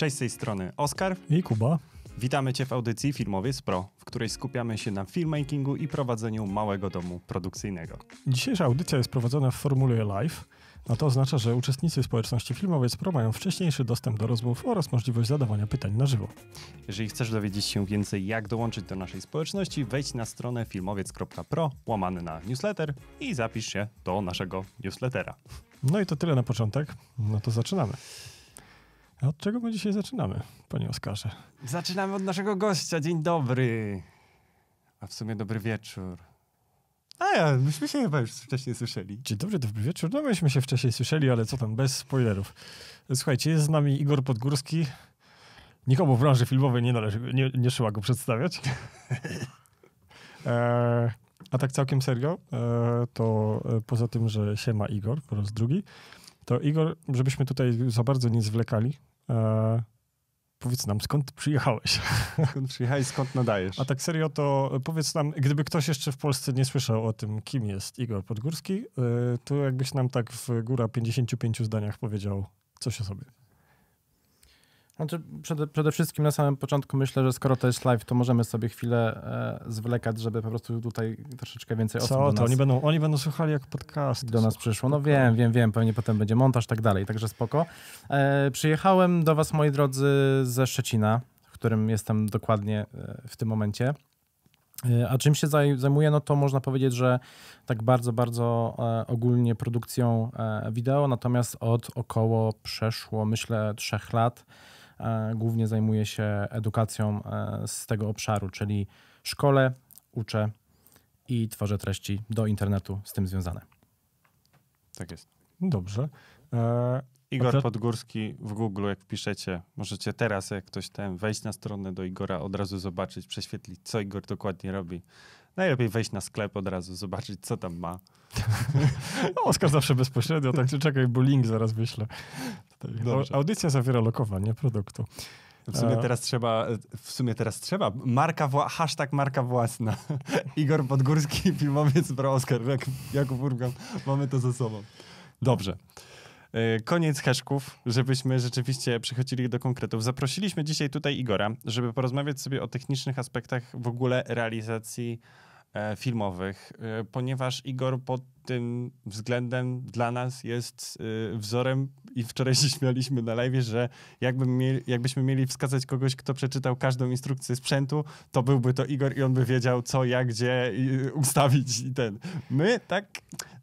Cześć z tej strony Oskar i Kuba. Witamy Cię w audycji Filmowiec Pro, w której skupiamy się na filmmakingu i prowadzeniu małego domu produkcyjnego. Dzisiejsza audycja jest prowadzona w formule live, a to oznacza, że uczestnicy społeczności Filmowiec Pro mają wcześniejszy dostęp do rozmów oraz możliwość zadawania pytań na żywo. Jeżeli chcesz dowiedzieć się więcej, jak dołączyć do naszej społeczności, wejdź na stronę filmowiec.pro, łamany na newsletter i zapisz się do naszego newslettera. No i to tyle na początek. No to zaczynamy. A od czego my dzisiaj zaczynamy, panie Oskarze? Zaczynamy od naszego gościa. Dzień dobry. A w sumie dobry wieczór. A ja, myśmy się chyba już wcześniej słyszeli. Dzień dobry, dobry wieczór. No myśmy się wcześniej słyszeli, ale co tam, bez spoilerów. Słuchajcie, jest z nami Igor Podgórski. Nikomu w branży filmowej nie należy, nie, nie trzeba go przedstawiać. E, a tak całkiem serio, e, to e, poza tym, że się ma Igor po raz drugi, to Igor, żebyśmy tutaj za bardzo nie zwlekali, E, powiedz nam, skąd przyjechałeś? Skąd przyjechałeś, skąd nadajesz? A tak serio, to powiedz nam, gdyby ktoś jeszcze w Polsce nie słyszał o tym, kim jest Igor Podgórski, e, to jakbyś nam tak w góra 55 zdaniach powiedział coś o sobie. Znaczy, przede, przede, wszystkim na samym początku myślę, że skoro to jest live, to możemy sobie chwilę e, zwlekać, żeby po prostu tutaj troszeczkę więcej osób. Co do to? Nas, oni, będą, oni będą słuchali jak podcast. Do nas przyszło. No wiem, wiem, wiem, pewnie potem będzie montaż, tak dalej, także spoko. E, przyjechałem do Was, moi drodzy, ze Szczecina, w którym jestem dokładnie e, w tym momencie. E, a czym się zajmuję, no to można powiedzieć, że tak bardzo, bardzo e, ogólnie produkcją wideo, natomiast od około przeszło, myślę, trzech lat E, głównie zajmuję się edukacją e, z tego obszaru, czyli szkole, uczę i tworzę treści do internetu z tym związane. Tak jest. Dobrze. E, Igor Podgórski w Google, jak piszecie, możecie teraz, jak ktoś ten, wejść na stronę do Igora, od razu zobaczyć, prześwietlić, co Igor dokładnie robi. Najlepiej wejść na sklep od razu, zobaczyć, co tam ma. Oskar zawsze bezpośrednio, czy czekaj, bo link zaraz wyślę. Dobrze. Audycja zawiera lokowanie produktu. W sumie e, teraz trzeba, w sumie teraz trzeba. Marka wła- hashtag marka własna. Igor Podgórski, filmowiec pro Oskar, jak, Jakub Urgan. Mamy to za sobą. Dobrze. E, koniec heszków, żebyśmy rzeczywiście przychodzili do konkretów. Zaprosiliśmy dzisiaj tutaj Igora, żeby porozmawiać sobie o technicznych aspektach w ogóle realizacji E, filmowych, e, ponieważ Igor po tym względem dla nas jest y, wzorem i wczoraj się śmialiśmy na live, że jakby mieli, jakbyśmy mieli wskazać kogoś, kto przeczytał każdą instrukcję sprzętu, to byłby to Igor i on by wiedział co, jak, gdzie i, ustawić i ten. My tak,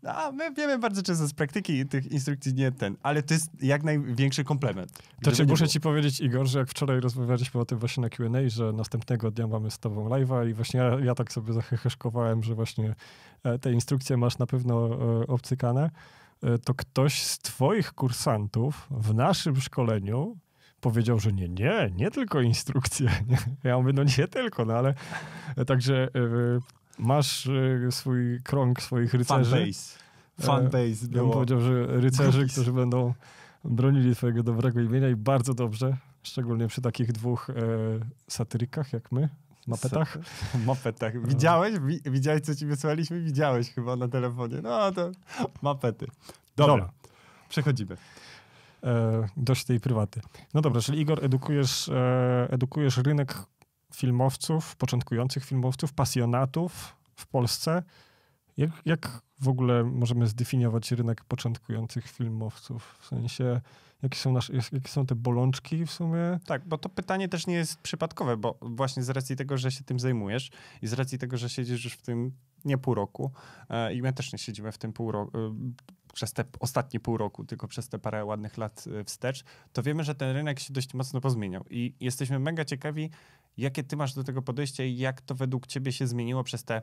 a my wiemy bardzo często z praktyki tych instrukcji nie ten, ale to jest jak największy komplement. To czy muszę ci powiedzieć Igor, że jak wczoraj rozmawialiśmy o tym właśnie na Q&A, że następnego dnia mamy z tobą live'a i właśnie ja, ja tak sobie zaheheszkowałem, że właśnie E, te instrukcje masz na pewno e, obcykane, e, to ktoś z Twoich kursantów w naszym szkoleniu powiedział, że nie, nie, nie tylko instrukcje. Ja mówię, no nie tylko, no ale także masz swój krąg swoich rycerzy. Fanbase. Fanbase było. Ja powiedział, że rycerzy, którzy będą bronili twojego dobrego imienia i bardzo dobrze, szczególnie przy takich dwóch satyrykach jak my, Mapetach? Mapetach. No. Widziałeś? Widziałeś, co ci wysłaliśmy? Widziałeś chyba na telefonie. No to mapety. Dobra. Dobra. Przechodzimy. E, dość tej prywaty. No dobra, czyli Igor, edukujesz, e, edukujesz rynek filmowców, początkujących filmowców, pasjonatów w Polsce jak, jak w ogóle możemy zdefiniować rynek początkujących filmowców? W sensie, jakie są, nasze, jakie są te bolączki w sumie? Tak, bo to pytanie też nie jest przypadkowe, bo właśnie z racji tego, że się tym zajmujesz i z racji tego, że siedzisz już w tym nie pół roku e, i my też nie siedzimy w tym pół roku, e, przez te ostatnie pół roku, tylko przez te parę ładnych lat e, wstecz, to wiemy, że ten rynek się dość mocno pozmieniał i jesteśmy mega ciekawi, jakie ty masz do tego podejście i jak to według ciebie się zmieniło przez te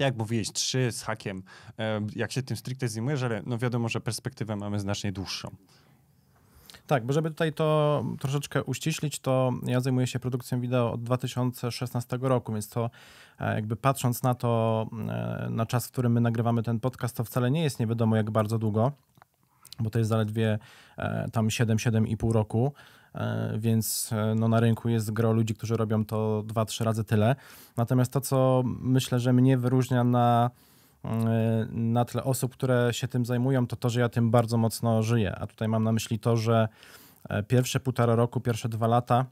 tak jak mówiłeś, trzy z hakiem, e, jak się tym stricte zajmujesz, ale no wiadomo, że perspektywę mamy znacznie dłuższą. Tak, bo żeby tutaj to troszeczkę uściślić, to ja zajmuję się produkcją wideo od 2016 roku, więc to e, jakby patrząc na to, e, na czas, w którym my nagrywamy ten podcast, to wcale nie jest nie wiadomo jak bardzo długo bo to jest zaledwie tam 7-7,5 roku. E, więc e, no, na rynku jest gro ludzi, którzy robią to 2-3 razy tyle. Natomiast to, co myślę, że mnie wyróżnia na e, na tle osób, które się tym zajmują, to to, że ja tym bardzo mocno żyję. A tutaj mam na myśli to, że pierwsze półtora roku, pierwsze dwa lata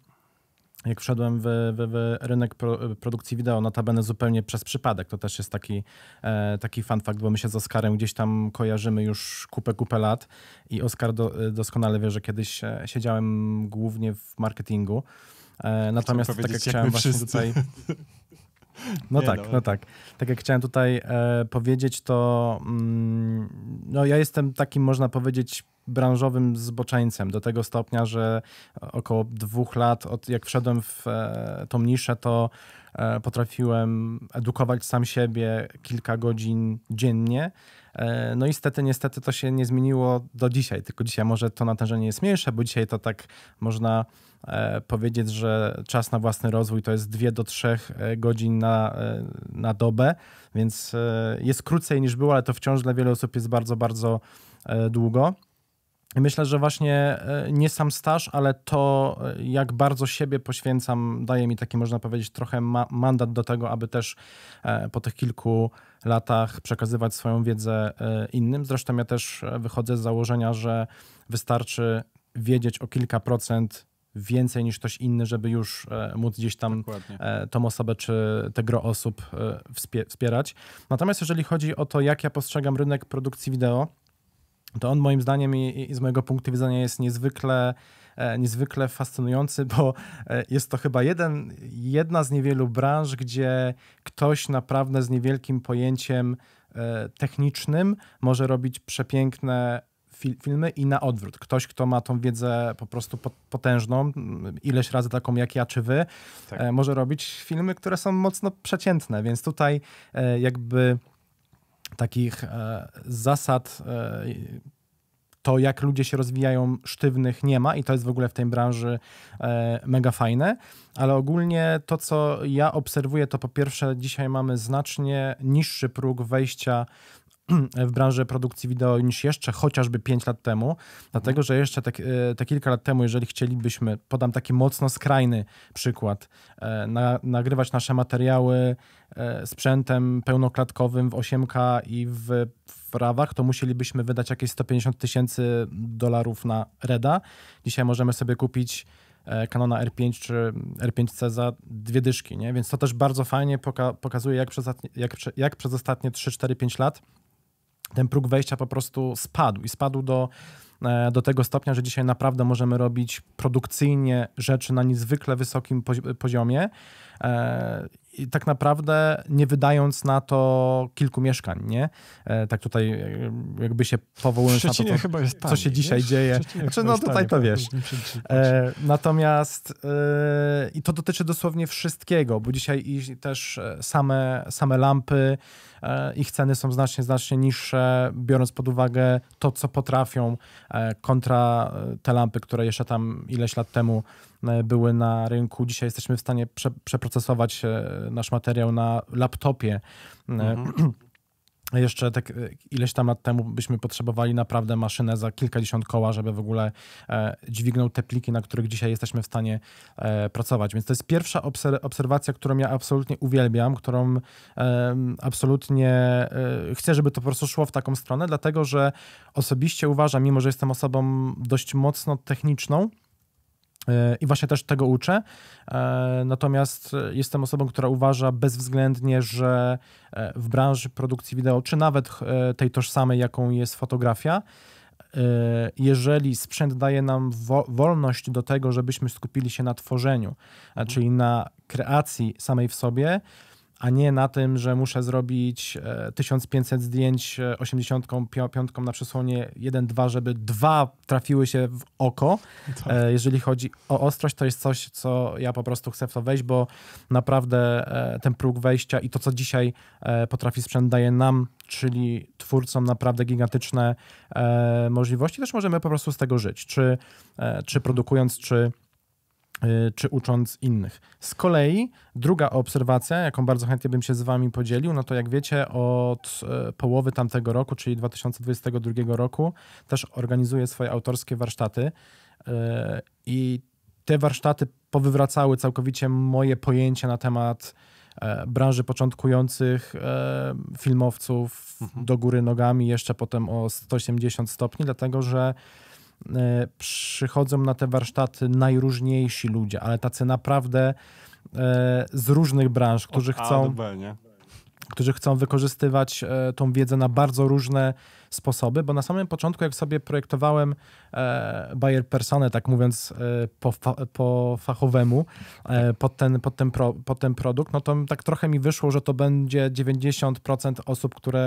jak wszedłem w, w, w rynek pro, produkcji wideo, notabene zupełnie przez przypadek. To też jest taki, e, taki fun fact, bo my się z Oskarem gdzieś tam kojarzymy już kupę, kupę lat i Oskar do, e, doskonale wie, że kiedyś e, siedziałem głównie w marketingu. E, natomiast tak jak, jak chciałem właśnie wszyscy. tutaj... No nie, tak, no. no. tak. Tak jak chciałem tutaj e, powiedzieć, to mm, no ja jestem takim, można powiedzieć, branżowym zboczeńcem do tego stopnia, że około dwóch lat, od jak wszedłem w e, tą niszę, to e, potrafiłem edukować sam siebie kilka godzin dziennie E, no niestety, niestety to się nie zmieniło do dzisiaj, tylko dzisiaj może to natężenie jest mniejsze, bo dzisiaj to tak można e, powiedzieć, że czas na własny rozwój to jest 2 do 3 e, godzin na, na dobę, więc jest krócej niż było, ale to wciąż dla wielu osób jest bardzo, bardzo długo. Myślę, że właśnie e, nie sam staż, ale to, e, jak bardzo siebie poświęcam, daje mi taki, można powiedzieć, trochę ma mandat do tego, aby też e, po tych kilku latach przekazywać swoją wiedzę innym. Zresztą ja też wychodzę z założenia, że wystarczy wiedzieć o kilka procent więcej niż ktoś inny, żeby już móc gdzieś tam Dokładnie. tą osobę czy te gro osób wspierać. Natomiast jeżeli chodzi o to, jak ja postrzegam rynek produkcji wideo, to on moim zdaniem i, i z mojego punktu widzenia jest niezwykle e, niezwykle fascynujący, bo e, jest to chyba jeden, jedna z niewielu branż, gdzie ktoś naprawdę z niewielkim pojęciem e, technicznym może robić przepiękne fil filmy i na odwrót. Ktoś, kto ma tą wiedzę po prostu potężną, ileś razy taką jak ja czy wy, tak. może robić filmy, które są mocno przeciętne, więc tutaj jakby takich e, zasad e, to, jak ludzie się rozwijają, sztywnych nie ma i to jest w ogóle w tej branży e, mega fajne. Ale ogólnie to, co ja obserwuję, to po pierwsze, dzisiaj mamy znacznie niższy próg wejścia w branży produkcji wideo niż jeszcze chociażby 5 lat temu, dlatego że jeszcze te, e, te, kilka lat temu, jeżeli chcielibyśmy, podam taki mocno skrajny przykład, e, na, nagrywać nasze materiały e, sprzętem pełnoklatkowym w 8K i w, w rawach, to musielibyśmy wydać jakieś 150 tysięcy dolarów na REDA. Dzisiaj możemy sobie kupić Canona R5 czy R5C za dwie dyszki, nie? więc to też bardzo fajnie poka pokazuje, jak przez, jak, jak przez ostatnie 3, 4, 5 lat ten próg wejścia po prostu spadł i spadł do, e, do tego stopnia, że dzisiaj naprawdę możemy robić produkcyjnie rzeczy na niezwykle wysokim poziomie. E, I tak naprawdę nie wydając na to kilku mieszkań, nie? E, tak tutaj jakby się powołując na to, co, tanie, co się dzisiaj dzieje. Znaczy, no tutaj tanie, to wiesz. Natomiast i to dotyczy dosłownie wszystkiego, bo dzisiaj i też same, same lampy, E, ich ceny są znacznie, znacznie niższe, biorąc pod uwagę to, co potrafią, e, kontra e, te lampy, które jeszcze tam ileś lat temu były na rynku. Dzisiaj jesteśmy w stanie prze, przeprocesować nasz materiał na laptopie. Mhm. jeszcze tak e, ileś tam lat temu byśmy potrzebowali naprawdę maszynę za kilkadziesiąt koła, żeby w ogóle e, dźwignął te pliki, na których dzisiaj jesteśmy w stanie e, pracować. Więc to jest pierwsza obserwacja, którą ja absolutnie uwielbiam, którą absolutnie chcę, żeby to po prostu szło w taką stronę, dlatego że osobiście uważam, mimo że jestem osobą dość mocno techniczną, E, I właśnie też tego uczę. E, natomiast jestem osobą, która uważa bezwzględnie, że e, w branży produkcji wideo, czy nawet tej tożsamej, jaką jest fotografia, jeżeli sprzęt daje nam wolność do tego, żebyśmy skupili się na tworzeniu, czyli na kreacji samej w sobie, a nie na tym, że muszę zrobić 1500 e, zdjęć 85 e, na przesłonie 1-2, żeby dwa trafiły się w oko. Tak. E, jeżeli chodzi o ostrość, to jest coś, co ja po prostu chcę w to wejść, bo naprawdę ten próg wejścia i to, co dzisiaj potrafi sprzęt, daje nam, czyli twórcom, naprawdę gigantyczne możliwości. Też możemy po prostu z tego żyć, czy, czy produkując, czy Y, czy ucząc innych. Z kolei druga obserwacja, jaką bardzo chętnie bym się z Wami podzielił, no to jak wiecie, od y, połowy tamtego roku, czyli 2022 roku, też organizuję swoje autorskie warsztaty. Y, I te warsztaty powywracały całkowicie moje pojęcie na temat branży początkujących filmowców mhm. do góry nogami, jeszcze potem o 180 stopni, dlatego że E, przychodzą na te warsztaty najróżniejsi ludzie, ale tacy naprawdę e, z różnych branż, którzy chcą którzy chcą wykorzystywać e, tą wiedzę na bardzo różne sposoby, bo na samym początku, jak sobie projektowałem e, buyer personę, tak mówiąc e, po, fa, po fachowemu, e, tak. pod, ten, pod, ten pro, pod ten produkt, no to tak trochę mi wyszło, że to będzie 90% osób, które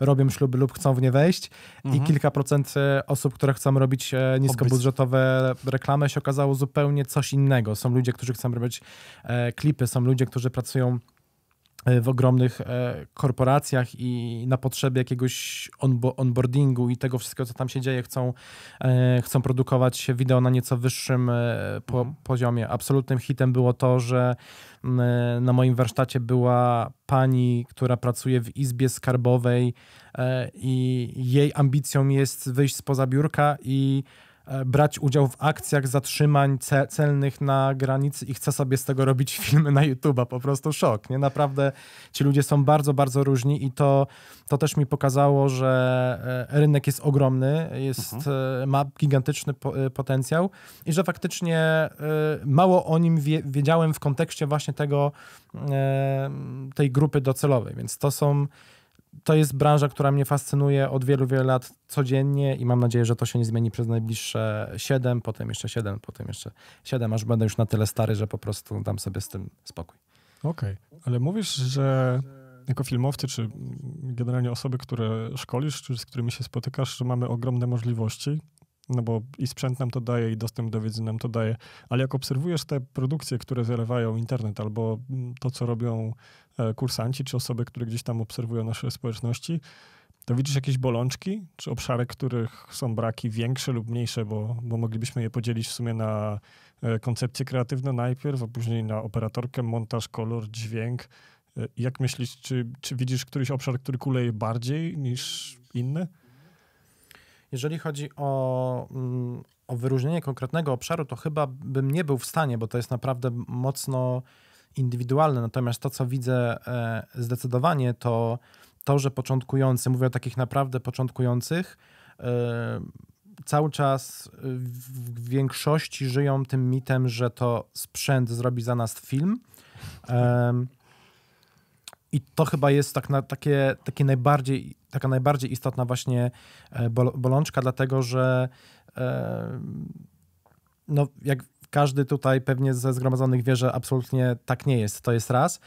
e, robią śluby lub chcą w nie wejść mhm. i kilka procent e, osób, które chcą robić e, niskobudżetowe reklamy, się okazało zupełnie coś innego. Są ludzie, którzy chcą robić e, klipy, są ludzie, którzy pracują E, w ogromnych e, korporacjach i na potrzeby jakiegoś onboardingu i tego wszystkiego, co tam się dzieje, chcą, e, chcą produkować wideo na nieco wyższym po mhm. poziomie. Absolutnym hitem było to, że na moim warsztacie była pani, która pracuje w izbie skarbowej i jej ambicją jest wyjść spoza biurka i E, brać udział w akcjach zatrzymań celnych na granicy i chce sobie z tego robić filmy na YouTube'a. Po prostu szok, nie? Naprawdę ci ludzie są bardzo, bardzo różni i to, to też mi pokazało, że e, rynek jest ogromny, jest, mhm. E, ma gigantyczny potencjał i że faktycznie mało o nim wiedziałem w kontekście właśnie tego, tej grupy docelowej, więc to są to jest branża, która mnie fascynuje od wielu, wielu lat codziennie i mam nadzieję, że to się nie zmieni przez najbliższe 7, potem jeszcze 7, potem jeszcze 7, aż będę już na tyle stary, że po prostu dam sobie z tym spokój. Okej, okay. ale mówisz, że jako filmowcy, czy generalnie osoby, które szkolisz, czy z którymi się spotykasz, że mamy ogromne możliwości no bo i sprzęt nam to daje, i dostęp do wiedzy nam to daje, ale jak obserwujesz te produkcje, które zalewają internet, albo to, co robią e, kursanci, czy osoby, które gdzieś tam obserwują nasze społeczności, to widzisz jakieś bolączki, czy obszary, których są braki większe lub mniejsze, bo, bo moglibyśmy je podzielić w sumie na e, koncepcję kreatywną najpierw, a później na operatorkę, montaż, kolor, dźwięk. E, jak myślisz, czy, czy widzisz któryś obszar, który kuleje bardziej niż inne? Jeżeli chodzi o, mm, o wyróżnienie konkretnego obszaru, to chyba bym nie był w stanie, bo to jest naprawdę mocno indywidualne. Natomiast to, co widzę e, zdecydowanie, to to, że początkujący, mówię o takich naprawdę początkujących, e, cały czas e, w większości żyją tym mitem, że to sprzęt zrobi za nas film. I to chyba jest tak na, takie, takie najbardziej, taka najbardziej istotna właśnie e, bol, bolączka, dlatego że e, no, jak każdy tutaj pewnie ze zgromadzonych wie, że absolutnie tak nie jest. To jest raz.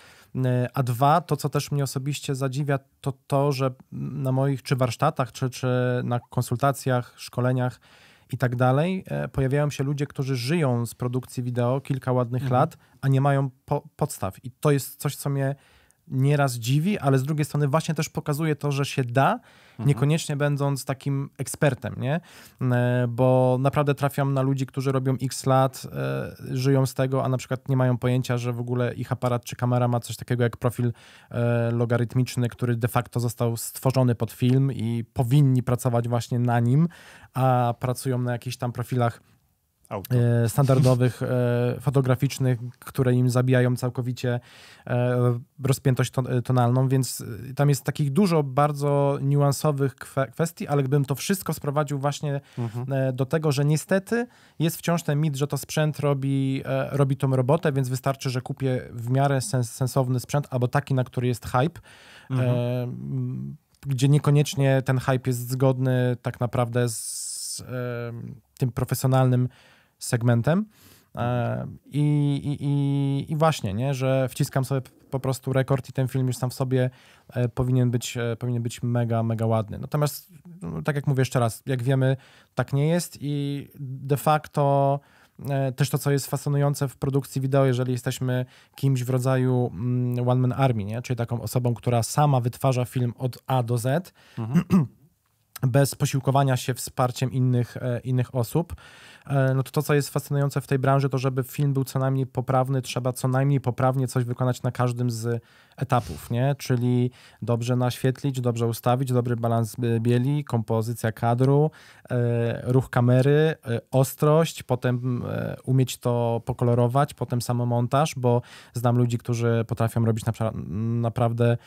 E, a dwa, to co też mnie osobiście zadziwia, to to, że na moich czy warsztatach, czy, czy na konsultacjach, szkoleniach i tak dalej, e, pojawiają się ludzie, którzy żyją z produkcji wideo kilka ładnych mhm. lat, a nie mają po podstaw. I to jest coś, co mnie nieraz dziwi, ale z drugiej strony właśnie też pokazuje to, że się da, mhm. niekoniecznie będąc takim ekspertem, nie? E, bo naprawdę trafiam na ludzi, którzy robią x lat, e, żyją z tego, a na przykład nie mają pojęcia, że w ogóle ich aparat czy kamera ma coś takiego jak profil e, logarytmiczny, który de facto został stworzony pod film i powinni pracować właśnie na nim, a pracują na jakichś tam profilach Auto. E, standardowych, e, fotograficznych, które im zabijają całkowicie e, rozpiętość tonalną, więc tam jest takich dużo bardzo niuansowych kwestii, ale gdybym to wszystko sprowadził właśnie mhm. do tego, że niestety jest wciąż ten mit, że to sprzęt robi, robi tą robotę, więc wystarczy, że kupię w miarę sens sensowny sprzęt albo taki, na który jest hype. Mhm. gdzie niekoniecznie ten hype jest zgodny tak naprawdę z tym profesjonalnym segmentem. E, I, i, I, właśnie, nie, że wciskam sobie po prostu rekord i ten film już sam w sobie e, powinien być, e, powinien być mega, mega ładny. Natomiast, no, tak jak mówię jeszcze raz, jak wiemy, tak nie jest i de facto też to, co jest fascynujące w produkcji wideo, jeżeli jesteśmy kimś w rodzaju mm, One Man Army, nie? czyli taką osobą, która sama wytwarza film od A do Z, mhm. bez posiłkowania się wsparciem innych, innych osób E, no to to, co jest fascynujące w tej branży, to żeby film był co najmniej poprawny, trzeba co najmniej poprawnie coś wykonać na każdym z etapów, nie? Czyli dobrze naświetlić, dobrze ustawić, dobry balans bieli, kompozycja kadru, e, ruch kamery, e, ostrość, potem umieć to pokolorować, potem samomontaż, bo znam ludzi, którzy potrafią robić naprawdę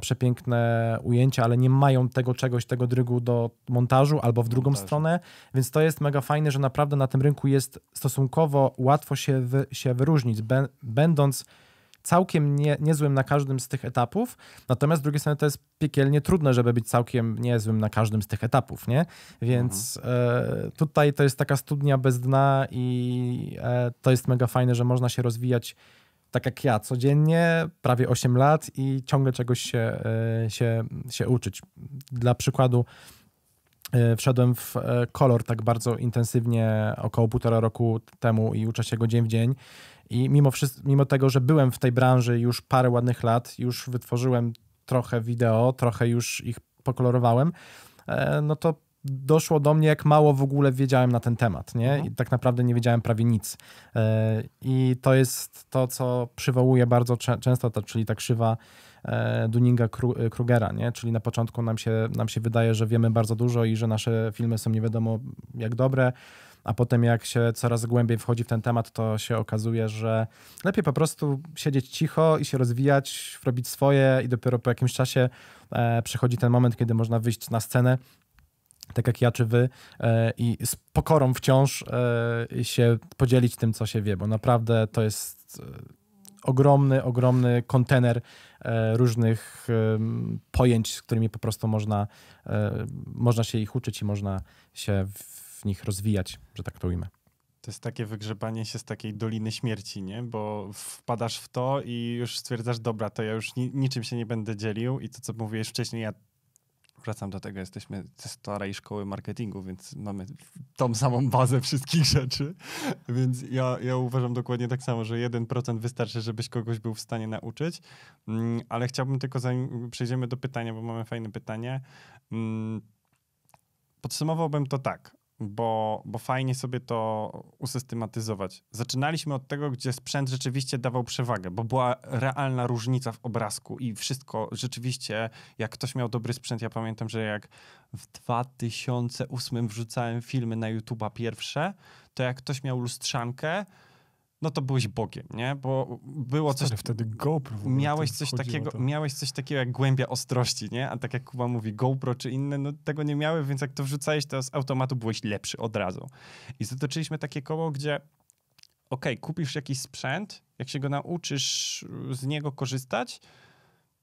przepiękne ujęcia, ale nie mają tego czegoś, tego drygu do montażu albo w drugą montażu. stronę, więc to jest mega fajne, że naprawdę na tym rynku jest stosunkowo łatwo się, się wyróżnić, będąc całkiem nie, niezłym na każdym z tych etapów, natomiast z drugiej strony to jest piekielnie trudne, żeby być całkiem niezłym na każdym z tych etapów, nie? Więc mhm. E, tutaj to jest taka studnia bez dna i e, to jest mega fajne, że można się rozwijać tak jak ja, codziennie, prawie 8 lat i ciągle czegoś się, e, się, się uczyć. Dla przykładu, E, wszedłem w e, kolor tak bardzo intensywnie około półtora roku temu i uczę się go dzień w dzień. I mimo, mimo tego, że byłem w tej branży już parę ładnych lat, już wytworzyłem trochę wideo, trochę już ich pokolorowałem, e, no to doszło do mnie, jak mało w ogóle wiedziałem na ten temat, nie? Mhm. I tak naprawdę nie wiedziałem prawie nic. I to jest to, co przywołuje bardzo często, czyli ta krzywa E, Duninga e, Krugera, nie? czyli na początku nam się, nam się wydaje, że wiemy bardzo dużo i że nasze filmy są nie wiadomo jak dobre, a potem jak się coraz głębiej wchodzi w ten temat, to się okazuje, że lepiej po prostu siedzieć cicho i się rozwijać, robić swoje i dopiero po jakimś czasie e, przychodzi ten moment, kiedy można wyjść na scenę tak jak ja czy wy, i z pokorą wciąż się podzielić tym, co się wie, bo naprawdę to jest ogromny, ogromny kontener E, różnych e, pojęć, z którymi po prostu można, e, można się ich uczyć i można się w nich rozwijać, że tak to ujmę. To jest takie wygrzebanie się z takiej doliny śmierci, nie? Bo wpadasz w to i już stwierdzasz, dobra, to ja już niczym się nie będę dzielił i to, co mówiłeś wcześniej, ja wracam do tego, jesteśmy ze starej szkoły marketingu, więc mamy tą samą bazę wszystkich rzeczy. Więc ja, ja uważam dokładnie tak samo, że 1% wystarczy, żebyś kogoś był w stanie nauczyć. Mm, ale chciałbym tylko, zanim przejdziemy do pytania, bo mamy fajne pytanie. Mm, podsumowałbym to tak bo, bo fajnie sobie to usystematyzować. Zaczynaliśmy od tego, gdzie sprzęt rzeczywiście dawał przewagę, bo była realna różnica w obrazku i wszystko rzeczywiście, jak ktoś miał dobry sprzęt, ja pamiętam, że jak w 2008 wrzucałem filmy na YouTube'a pierwsze, to jak ktoś miał lustrzankę, no to byłeś bogiem, nie? Bo było Stary, coś... wtedy GoPro. Miałeś coś, takiego, miałeś coś takiego jak głębia ostrości, nie? A tak jak Kuba mówi, GoPro czy inne, no tego nie miały, więc jak to wrzucałeś, to z automatu byłeś lepszy od razu. I zatoczyliśmy takie koło, gdzie ok, kupisz jakiś sprzęt, jak się go nauczysz z niego korzystać,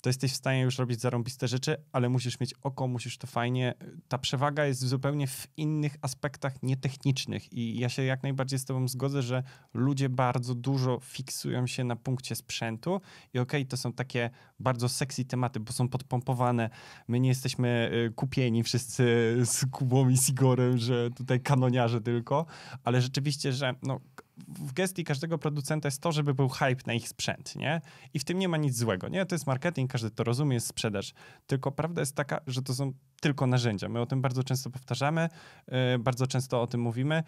to jesteś w stanie już robić zarąbiste rzeczy, ale musisz mieć oko, musisz to fajnie. Y, ta przewaga jest zupełnie w innych aspektach nietechnicznych i ja się jak najbardziej z tobą zgodzę, że ludzie bardzo dużo fiksują się na punkcie sprzętu i okej, okay, to są takie bardzo sexy tematy, bo są podpompowane. My nie jesteśmy y, kupieni wszyscy z Kubą i Sigorem, że tutaj kanoniarze tylko, ale rzeczywiście, że no w gestii każdego producenta jest to, żeby był hype na ich sprzęt, nie? I w tym nie ma nic złego, nie? To jest marketing, każdy to rozumie, jest sprzedaż. Tylko prawda jest taka, że to są tylko narzędzia. My o tym bardzo często powtarzamy, y, bardzo często o tym mówimy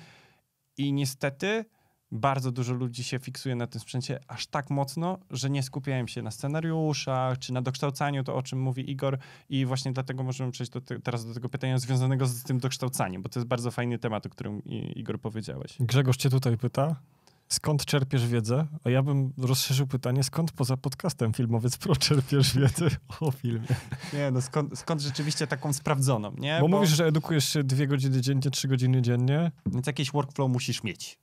i niestety bardzo dużo ludzi się fiksuje na tym sprzęcie aż tak mocno, że nie skupiają się na scenariuszach czy na dokształcaniu, to o czym mówi Igor. I właśnie dlatego możemy przejść do te, teraz do tego pytania związanego z tym dokształcaniem, bo to jest bardzo fajny temat, o którym Igor powiedziałeś. Grzegorz cię tutaj pyta. Skąd czerpiesz wiedzę? A ja bym rozszerzył pytanie, skąd poza podcastem Filmowiec Pro czerpiesz wiedzę o filmie? Nie, no skąd, skąd rzeczywiście taką sprawdzoną, nie? Bo, Bo mówisz, że edukujesz się dwie godziny dziennie, trzy godziny dziennie. Więc jakiś workflow musisz mieć.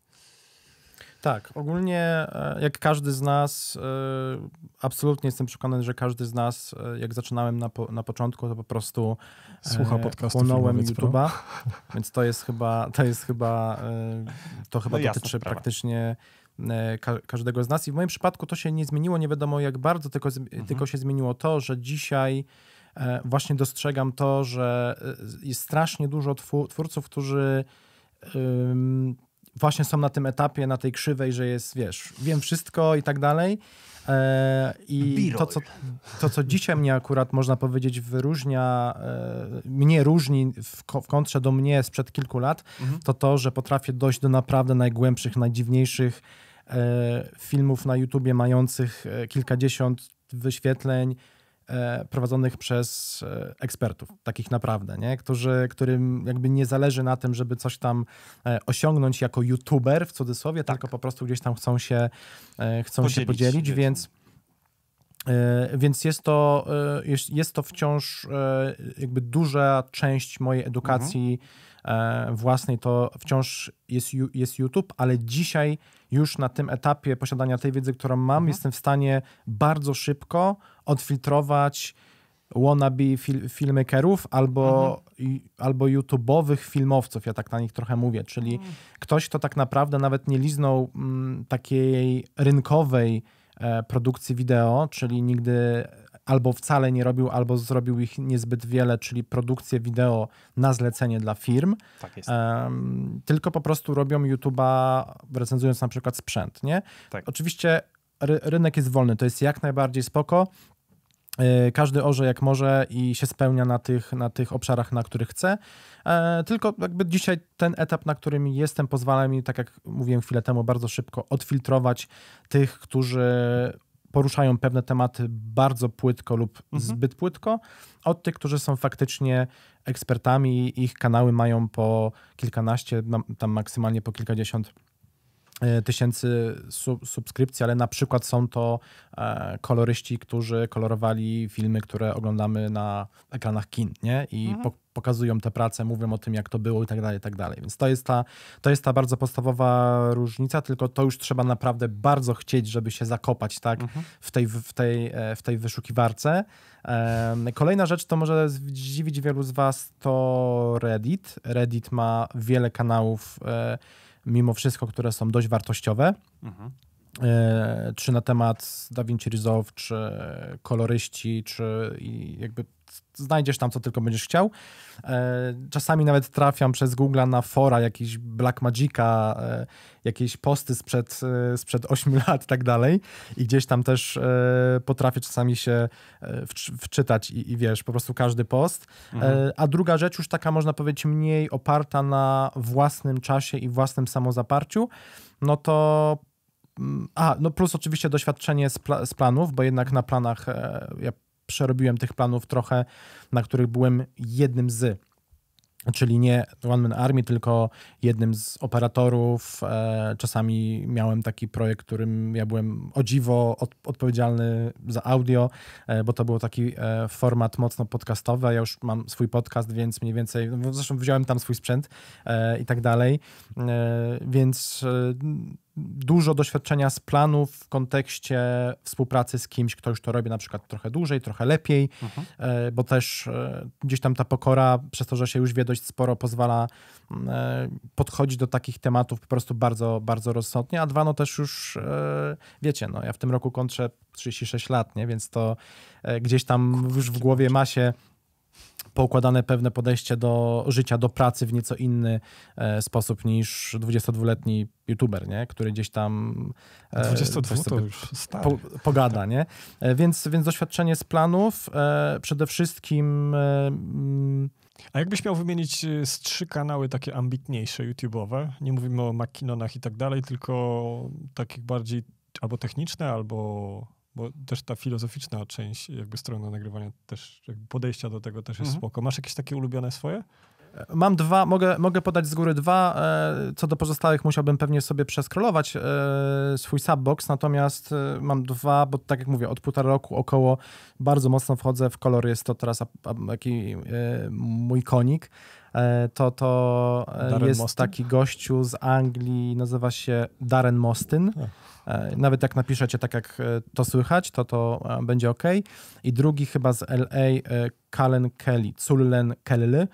Tak, ogólnie e, jak każdy z nas, e, absolutnie jestem przekonany, że każdy z nas, e, jak zaczynałem na, po, na początku, to po prostu słucha podcastu płonąłem YouTube'a, więc to jest chyba, to jest chyba, to chyba no dotyczy sprawa. praktycznie ka każdego z nas i w moim przypadku to się nie zmieniło, nie wiadomo jak bardzo, tylko, mhm. tylko się zmieniło to, że dzisiaj właśnie dostrzegam to, że jest strasznie dużo twórców, którzy właśnie są na tym etapie, na tej krzywej, że jest, wiesz, wiem wszystko i tak dalej. E, I to co, to, co dzisiaj mnie akurat, można powiedzieć, wyróżnia, e, mnie różni w, w kontrze do mnie sprzed kilku lat, mhm. to to, że potrafię dojść do naprawdę najgłębszych, najdziwniejszych e, filmów na YouTubie mających kilkadziesiąt wyświetleń, E, prowadzonych przez e, ekspertów, takich naprawdę, nie? Którzy, którym jakby nie zależy na tym, żeby coś tam e, osiągnąć jako youtuber w cudzysłowie, tak. tylko po prostu gdzieś tam chcą się, chcą podzielić, się podzielić, więc. Więc jest to, jest to wciąż jakby duża część mojej mhm. edukacji. Mhm E, własnej, to wciąż jest, jest YouTube, ale dzisiaj już na tym etapie posiadania tej wiedzy, którą mam, mhm. jestem w stanie bardzo szybko odfiltrować wannabe fil filmmakerów albo, mhm. albo YouTube'owych filmowców, ja tak na nich trochę mówię, czyli mhm. ktoś, kto tak naprawdę nawet nie liznął m, mm, takiej rynkowej e, produkcji wideo, czyli nigdy albo wcale nie robił, albo zrobił ich niezbyt wiele, czyli produkcję wideo na zlecenie dla firm. Tak jest. Um, tylko po prostu robią YouTube'a recenzując na przykład sprzęt, nie? Tak. Oczywiście ry rynek jest wolny, to jest jak najbardziej spoko. E, każdy orze jak może i się spełnia na tych, na tych obszarach, na których chce. E, tylko jakby dzisiaj ten etap, na którym jestem, pozwala mi, tak jak mówiłem chwilę temu, bardzo szybko odfiltrować tych, którzy poruszają pewne tematy bardzo płytko lub mhm. zbyt płytko, od tych, którzy są faktycznie ekspertami, ich kanały mają po kilkanaście, no, tam maksymalnie po kilkadziesiąt E, tysięcy sub subskrypcji, ale na przykład są to e, koloryści, którzy kolorowali filmy, które oglądamy na ekranach kin, nie? I mhm. po pokazują te prace, mówią o tym, jak to było i tak dalej, i tak dalej. Więc to jest, ta, to jest ta bardzo podstawowa różnica, tylko to już trzeba naprawdę bardzo chcieć, żeby się zakopać tak, mhm. w, tej, w, tej, e, w tej wyszukiwarce. Kolejna rzecz, to może zdziwić wielu z was, to Reddit. Reddit ma wiele kanałów mimo wszystko, które są dość wartościowe. Mhm. E, czy na temat Vinci Resolve, czy koloryści, czy jakby znajdziesz tam, co tylko będziesz chciał. E, czasami nawet trafiam przez Google na fora jakiś Black Magica, e, jakieś posty sprzed, e, sprzed 8 lat i tak dalej. I gdzieś tam też potrafię czasami się wczytać i, i wiesz, po prostu każdy post. Mhm. A druga rzecz, już taka można powiedzieć mniej oparta na własnym czasie i własnym samozaparciu, no to mm, a, no plus oczywiście doświadczenie z, pla z planów, bo jednak na planach e, ja przerobiłem tych planów trochę, na których byłem jednym z czyli nie One Man Army, tylko jednym z operatorów. E, czasami miałem taki projekt, którym ja byłem o dziwo od, odpowiedzialny za audio, e, bo to był taki e, format mocno podcastowy, ja już mam swój podcast, więc mniej więcej, no, zresztą wziąłem tam swój sprzęt i tak dalej, więc dużo doświadczenia z planu w kontekście współpracy z kimś, kto już to robi na przykład trochę dłużej, trochę lepiej, mhm. E, bo też e, gdzieś tam ta pokora, przez to, że się już wie dość sporo, pozwala e, podchodzić do takich tematów po prostu bardzo, bardzo rozsądnie, a dwa, no też już wiecie, no ja w tym roku kończę 36 lat, nie, więc to gdzieś tam już w głowie ma się poukładane pewne podejście do życia, do pracy w nieco inny e, sposób niż 22-letni youtuber, nie? który gdzieś tam. E, 22 to już stary. Po, pogada, nie? E, więc, więc doświadczenie z planów e, przede wszystkim. E, mm, a jakbyś miał wymienić e, z trzy kanały takie ambitniejsze YouTube'owe, nie mówimy o makinonach i tak dalej, tylko takich bardziej albo techniczne, albo bo też ta filozoficzna część, jakby strona nagrywania, też podejścia do tego też jest mhm. spoko. Masz jakieś takie ulubione swoje? E, mam dwa, mogę, mogę podać z góry dwa. E, co do pozostałych, musiałbym pewnie sobie przeskrolować e, swój subbox, natomiast mam dwa, bo tak jak mówię, od półtora roku około bardzo mocno wchodzę w kolor. Jest to teraz taki mój konik. E, to to e, jest Mostyn? taki gościu z Anglii, nazywa się Darren Mostyn. E, nawet jak napiszecie tak, jak to słychać, to to będzie ok. I drugi chyba z LA, Cullen Kelly, Cullen Kelly.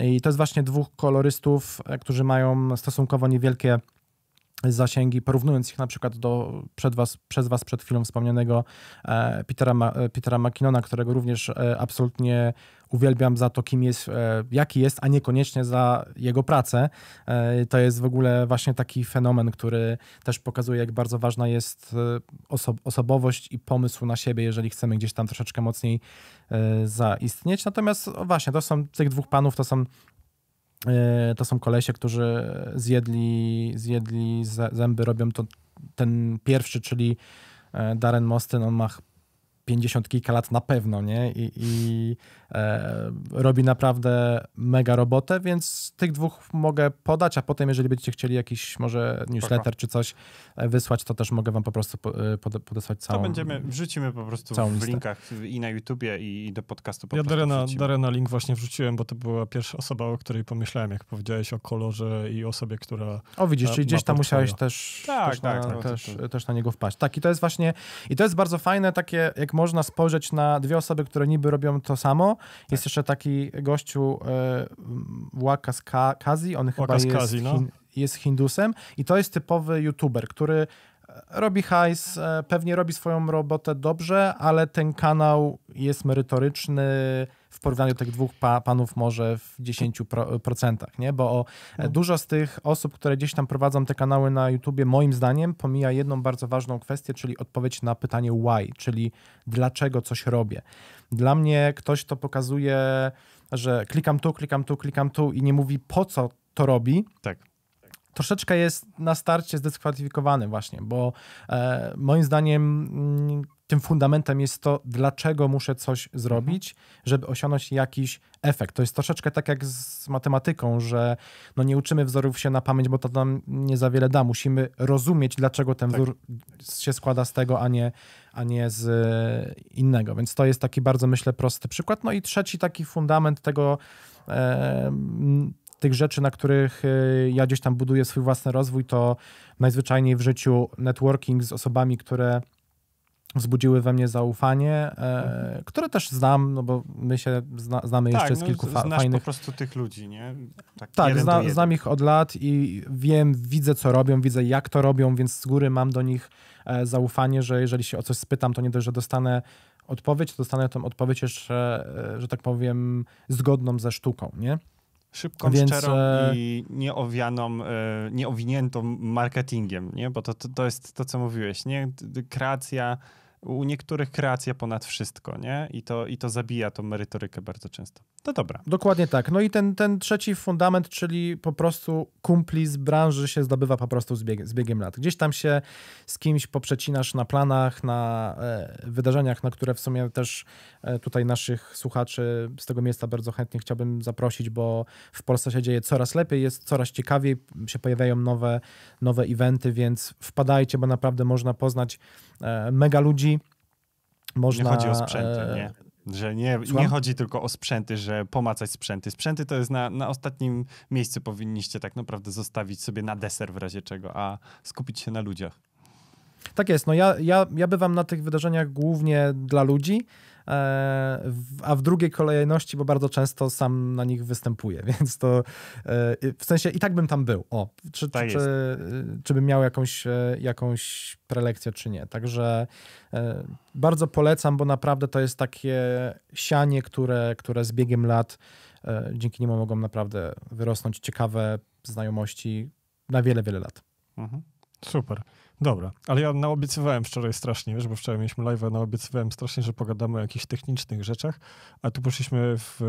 I to jest właśnie dwóch kolorystów, którzy mają stosunkowo niewielkie zasięgi, porównując ich na przykład do przed was, przez Was przed chwilą wspomnianego e, Petera, Ma, Petera McKinnona, którego również e, absolutnie uwielbiam za to, kim jest, e, jaki jest, a niekoniecznie za jego pracę. To jest w ogóle właśnie taki fenomen, który też pokazuje, jak bardzo ważna jest oso osobowość i pomysł na siebie, jeżeli chcemy gdzieś tam troszeczkę mocniej zaistnieć. Natomiast właśnie, to są tych dwóch panów, to są E, to są kolesie, którzy zjedli, zjedli zęby, robią to ten pierwszy, czyli e, Darren Mostyn, on ma pięćdziesiąt kilka lat na pewno, nie? I, i e, robi naprawdę mega robotę, więc tych dwóch mogę podać, a potem, jeżeli będziecie chcieli jakiś może newsletter czy coś e, wysłać, to też mogę wam po prostu e, podesłać całą. To będziemy, wrzucimy po prostu w linkach i na YouTubie i do podcastu po Ja Darena, Darena link właśnie wrzuciłem, bo to była pierwsza osoba, o której pomyślałem, jak powiedziałeś o kolorze i osobie, która O widzisz, czy e, czyli gdzieś tam musiałeś też, tak, też, tak, na, tak, też, też na niego wpaść. Tak, i to jest właśnie, i to jest bardzo fajne takie, jak można spojrzeć na dwie osoby, które niby robią to samo. Jest tak. jeszcze taki gościu e, mm, Wakas Kazi, on chyba jest, Kazi, no. Hin, jest Hindusem i to jest typowy youtuber, który robi hajs, e, pewnie robi swoją robotę dobrze, ale ten kanał jest merytoryczny w porównaniu tych dwóch pa panów może w 10%, nie? Bo e, no. dużo z tych osób, które gdzieś tam prowadzą te kanały na YouTubie, moim zdaniem pomija jedną bardzo ważną kwestię, czyli odpowiedź na pytanie why, czyli dlaczego coś robię. Dla mnie ktoś to pokazuje, że klikam tu, klikam tu, klikam tu i nie mówi po co to robi. Tak troszeczkę jest na starcie zdyskwalifikowany właśnie, bo e, moim zdaniem mm, tym fundamentem jest to, dlaczego muszę coś zrobić, żeby osiągnąć jakiś efekt. To jest troszeczkę tak jak z matematyką, że no nie uczymy wzorów się na pamięć, bo to nam nie za wiele da. Musimy rozumieć, dlaczego ten tak. wzór się składa z tego, a nie, a nie z e, innego. Więc to jest taki bardzo, myślę, prosty przykład. No i trzeci taki fundament tego. E, tych rzeczy, na których e, ja gdzieś tam buduję swój własny rozwój, to najzwyczajniej w życiu networking z osobami, które wzbudziły we mnie zaufanie, e, mhm. które też znam, no bo my się zna, znamy tak, jeszcze z no, kilku no, fa- fajnych... po prostu tych ludzi, nie? Tak, tak zna, znam ich od lat i wiem, widzę co robią, widzę jak to robią, więc z góry mam do nich e, zaufanie, że jeżeli się o coś spytam, to nie dość, że dostanę odpowiedź, to dostanę tą odpowiedź jeszcze, że tak powiem, zgodną ze sztuką, nie? Szybką, Więc... szczerą e, i nieowianą, e, nieowiniętą marketingiem, nie? bo to, to, to jest to, co mówiłeś. Nie? Kreacja, u niektórych kreacja ponad wszystko nie? I, to, i to zabija tą merytorykę bardzo często. To dobra. Dokładnie tak. No i ten, ten trzeci fundament, czyli po prostu kumpli z branży się zdobywa po prostu z, z biegiem lat. Gdzieś tam się z kimś poprzecinasz na planach, na e, wydarzeniach, na które w sumie też e, tutaj naszych słuchaczy z tego miejsca bardzo chętnie chciałbym zaprosić, bo w Polsce się dzieje coraz lepiej, jest coraz ciekawiej, się pojawiają nowe, nowe eventy, więc wpadajcie, bo naprawdę można poznać e, mega ludzi. Można, nie chodzi o sprzęt, e, nie. Że nie, nie chodzi tylko o sprzęty, że pomacać sprzęty. Sprzęty to jest na, na ostatnim miejscu powinniście tak naprawdę zostawić sobie na deser w razie czego, a skupić się na ludziach. Tak jest. No ja, ja, ja bywam na tych wydarzeniach głównie dla ludzi, E, a w drugiej kolejności, bo bardzo często sam na nich występuję, więc to e, w sensie i tak bym tam był. O, czy, tak czy, czy, e, czy bym miał jakąś, jakąś prelekcję, czy nie. Także bardzo polecam, bo naprawdę to jest takie sianie, które, które z biegiem lat dzięki niemu mogą naprawdę wyrosnąć ciekawe znajomości na wiele, wiele lat. Mhm. Super. Dobra, ale ja naobiecywałem wczoraj strasznie, wiesz, bo wczoraj mieliśmy live, naobiecywałem strasznie, że pogadamy o jakichś technicznych rzeczach, a tu poszliśmy w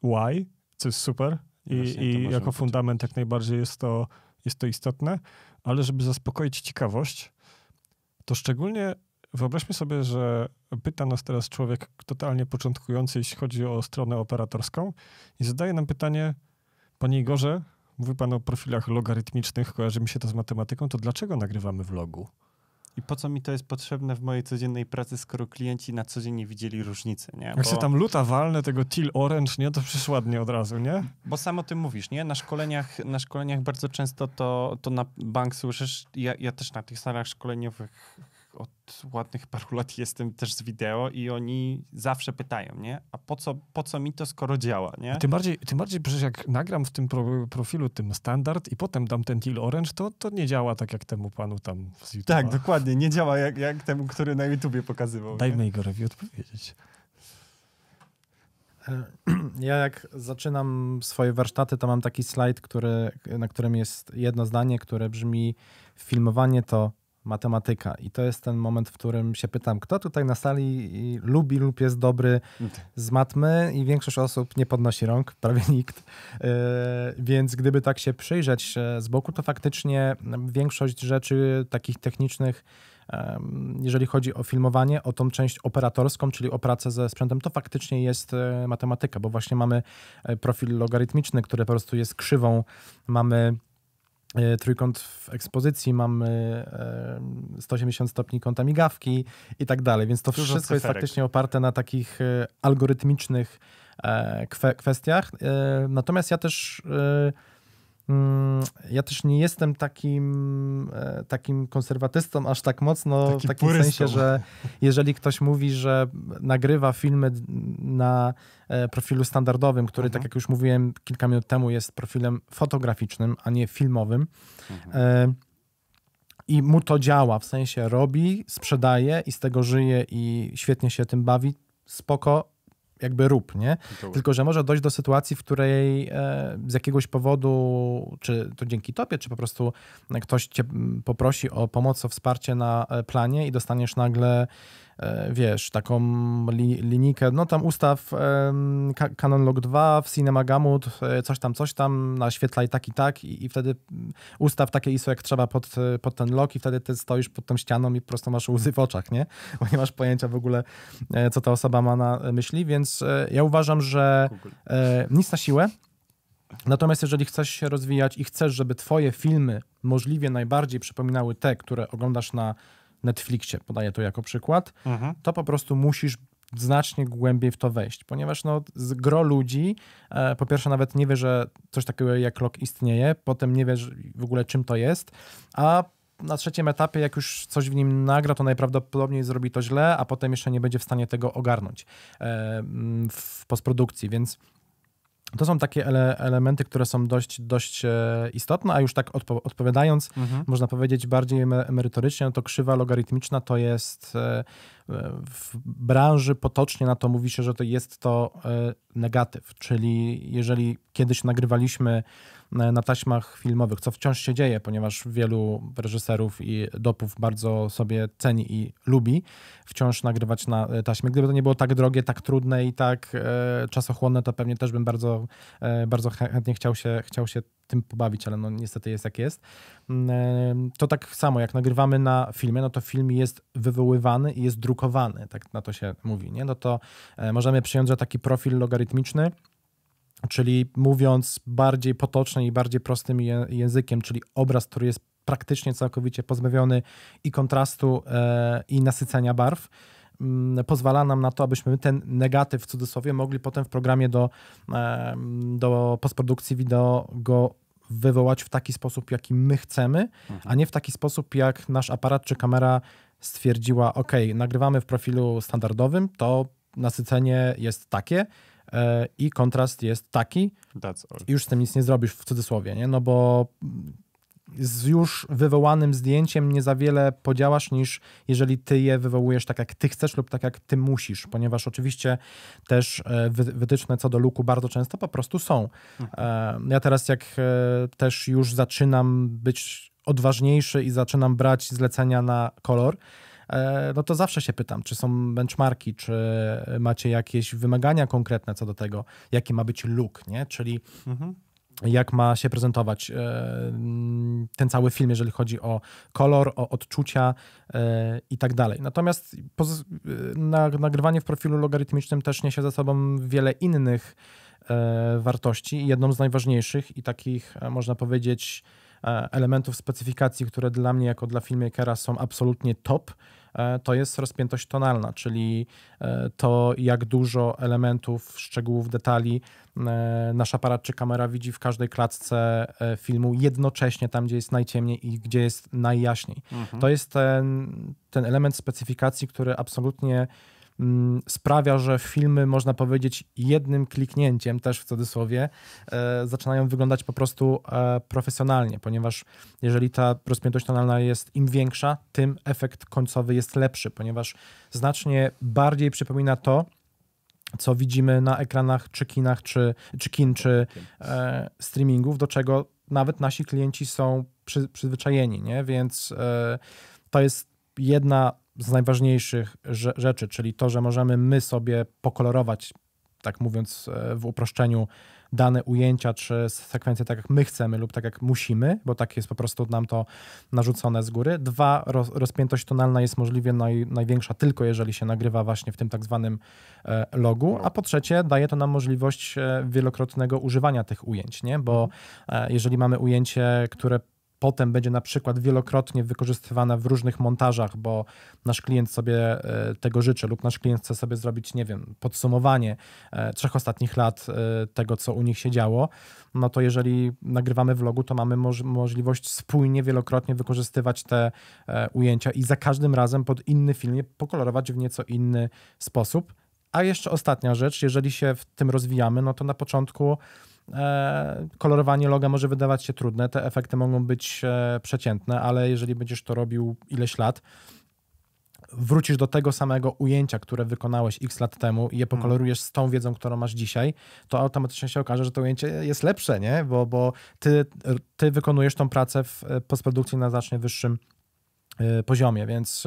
Y, y co jest super i, i jako fundament jak najbardziej jest to, jest to istotne, ale żeby zaspokoić ciekawość, to szczególnie wyobraźmy sobie, że pyta nas teraz człowiek totalnie początkujący, jeśli chodzi o stronę operatorską i zadaje nam pytanie, panie Igorze, Mówi pan o profilach logarytmicznych, kojarzy mi się to z matematyką, to dlaczego nagrywamy vlogu? I po co mi to jest potrzebne w mojej codziennej pracy, skoro klienci na co dzień nie widzieli różnicy, nie? Bo... Jak się tam luta walne tego teal orange, nie? To przecież ładnie od razu, nie? Bo sam o tym mówisz, nie? Na szkoleniach, na szkoleniach bardzo często to, to na bank słyszysz, ja, ja też na tych salach szkoleniowych od ładnych paru lat jestem też z wideo i oni zawsze pytają, nie? A po co, po co mi to, skoro działa, nie? tym bardziej, tym bardziej przecież jak nagram w tym pro, profilu tym standard i potem dam ten deal orange, to, to nie działa tak jak temu panu tam z YouTube. Tak, dokładnie, nie działa jak, jak temu, który na YouTubie pokazywał. Dajmy jego rewi odpowiedzieć. E, ja jak zaczynam swoje warsztaty, to mam taki slajd, który, na którym jest jedno zdanie, które brzmi filmowanie to matematyka. I to jest ten moment, w którym się pytam, kto tutaj na sali lubi lub jest dobry z matmy i większość osób nie podnosi rąk, prawie nikt. E, więc gdyby tak się przyjrzeć e, z boku, to faktycznie większość rzeczy takich technicznych jeżeli chodzi o filmowanie, o tą część operatorską, czyli o pracę ze sprzętem, to faktycznie jest e, matematyka, bo właśnie mamy profil logarytmiczny, który po prostu jest krzywą, mamy E, trójkąt w ekspozycji, mamy 180 e, stopni kąta migawki i tak dalej. Więc to Dużo wszystko cyferek. jest faktycznie oparte na takich e, algorytmicznych kwestiach. Natomiast ja też Mm, ja też nie jestem takim, e, takim konserwatystą aż tak mocno, w takim purystą. sensie, że jeżeli ktoś mówi, że nagrywa filmy na e, profilu standardowym, który, tak mhm. tak jak już mówiłem kilka minut temu, jest profilem fotograficznym, a nie filmowym. Mhm. E, I mu to działa, w sensie robi, sprzedaje i z tego żyje i świetnie się tym bawi, spoko, jakby rób, nie? Tylko, że może dojść do sytuacji, w której e, z jakiegoś powodu, czy to dzięki tobie, czy po prostu ktoś cię poprosi o pomoc, o wsparcie na e, planie i dostaniesz nagle E, wiesz, taką li, linijkę, no tam ustaw Canon Log 2 w Gamut, e, coś tam, coś tam, naświetlaj tak i tak i, i wtedy mm, ustaw takie ISO jak trzeba pod, e, pod ten log i wtedy ty stoisz pod tą ścianą i po prostu masz łzy w oczach, nie? Bo nie masz pojęcia w ogóle, co ta osoba ma na myśli, więc ja uważam, że nic na siłę, Natomiast jeżeli chcesz się rozwijać i chcesz, żeby twoje filmy możliwie najbardziej przypominały te, które oglądasz na Netflixie, podaję to jako przykład, mhm. to po prostu musisz znacznie głębiej w to wejść, ponieważ no, gro ludzi e, po pierwsze nawet nie wie, że coś takiego jak log istnieje, potem nie wie w ogóle czym to jest, a na trzecim etapie, jak już coś w nim nagra, to najprawdopodobniej zrobi to źle, a potem jeszcze nie będzie w stanie tego ogarnąć e, w postprodukcji, więc to są takie ele elementy, które są dość, dość e, istotne, a już tak odpo odpowiadając, mhm. można powiedzieć bardziej merytorycznie, no to krzywa logarytmiczna to jest e, w branży potocznie na to mówi się, że to jest to e, negatyw, czyli jeżeli kiedyś nagrywaliśmy e, na taśmach filmowych, co wciąż się dzieje, ponieważ wielu reżyserów i dopów bardzo sobie ceni i lubi wciąż nagrywać na e, taśmie. Gdyby to nie było tak drogie, tak trudne i tak czasochłonne, to pewnie też bym bardzo, bardzo chętnie chciał się, chciał się tym pobawić, ale no niestety jest jak jest. Mm, to tak samo, jak nagrywamy na filmie, no to film jest wywoływany i jest drukowany, tak na to się mówi, nie? No to e, możemy przyjąć, że taki profil logarytmiczny czyli mówiąc bardziej potoczny i bardziej prostym językiem, czyli obraz, który jest praktycznie całkowicie pozbawiony i kontrastu, e, i nasycenia barw. Mm, pozwala nam na to, abyśmy ten negatyw w cudzysłowie mogli potem w programie do, e, do postprodukcji wideo go wywołać w taki sposób, jaki my chcemy, a nie w taki sposób, jak nasz aparat czy kamera stwierdziła, ok, nagrywamy w profilu standardowym, to nasycenie jest takie e, i kontrast jest taki. That's all. I już z tym nic nie zrobisz w cudzysłowie, nie? No bo z już wywołanym zdjęciem nie za wiele podziałasz, niż jeżeli ty je wywołujesz tak, jak ty chcesz lub tak, jak ty musisz, ponieważ oczywiście też e, wytyczne co do luku bardzo często po prostu są. Mhm. E, ja teraz, jak e, też już zaczynam być odważniejszy i zaczynam brać zlecenia na kolor, no to zawsze się pytam, czy są benchmarki, czy macie jakieś wymagania konkretne co do tego, jaki ma być look, nie? Czyli mhm jak ma się prezentować e, ten cały film, jeżeli chodzi o kolor, o odczucia e, i tak dalej. Natomiast e, nagrywanie w profilu logarytmicznym też niesie ze sobą wiele innych wartości. Jedną z najważniejszych i takich, można powiedzieć, elementów specyfikacji, które dla mnie, jako dla filmmakera, są absolutnie top – E, to jest rozpiętość tonalna, czyli e, to, jak dużo elementów, szczegółów, detali e, nasz aparat czy kamera widzi w każdej klatce filmu jednocześnie tam, gdzie jest najciemniej i gdzie jest najjaśniej. Mhm. To jest ten, ten element specyfikacji, który absolutnie Mm, sprawia, że filmy, można powiedzieć, jednym kliknięciem, też w cudzysłowie, e, zaczynają wyglądać po prostu e, profesjonalnie, ponieważ jeżeli ta rozpiętość tonalna jest im większa, tym efekt końcowy jest lepszy, ponieważ znacznie bardziej przypomina to, co widzimy na ekranach, czy kinach, czy, czy kin, czy e, streamingów, do czego nawet nasi klienci są przy, przyzwyczajeni, nie? Więc e, to jest jedna z najważniejszych rzeczy, czyli to, że możemy my sobie pokolorować, tak mówiąc e, w uproszczeniu, dane ujęcia czy sekwencje tak, jak my chcemy lub tak, jak musimy, bo tak jest po prostu nam to narzucone z góry. Dwa, rozpiętość tonalna jest możliwie naj, największa tylko jeżeli się nagrywa właśnie w tym tak zwanym e, logu, a po trzecie daje to nam możliwość e, wielokrotnego używania tych ujęć, nie? bo jeżeli mamy ujęcie, które potem będzie na przykład wielokrotnie wykorzystywana w różnych montażach, bo nasz klient sobie e, tego życzy lub nasz klient chce sobie zrobić, nie wiem, podsumowanie e, trzech ostatnich lat e, tego, co u nich się działo, no to jeżeli nagrywamy vlogu, to mamy moż możliwość spójnie, wielokrotnie wykorzystywać te ujęcia i za każdym razem pod inny film je pokolorować w nieco inny sposób. A jeszcze ostatnia rzecz, jeżeli się w tym rozwijamy, no to na początku E, kolorowanie loga może wydawać się trudne, te efekty mogą być e, przeciętne, ale jeżeli będziesz to robił ileś lat, wrócisz do tego samego ujęcia, które wykonałeś x lat temu i je mhm. pokolorujesz z tą wiedzą, którą masz dzisiaj, to automatycznie się okaże, że to ujęcie jest lepsze, nie? Bo, bo ty, ty wykonujesz tą pracę w e, postprodukcji na znacznie wyższym poziomie, więc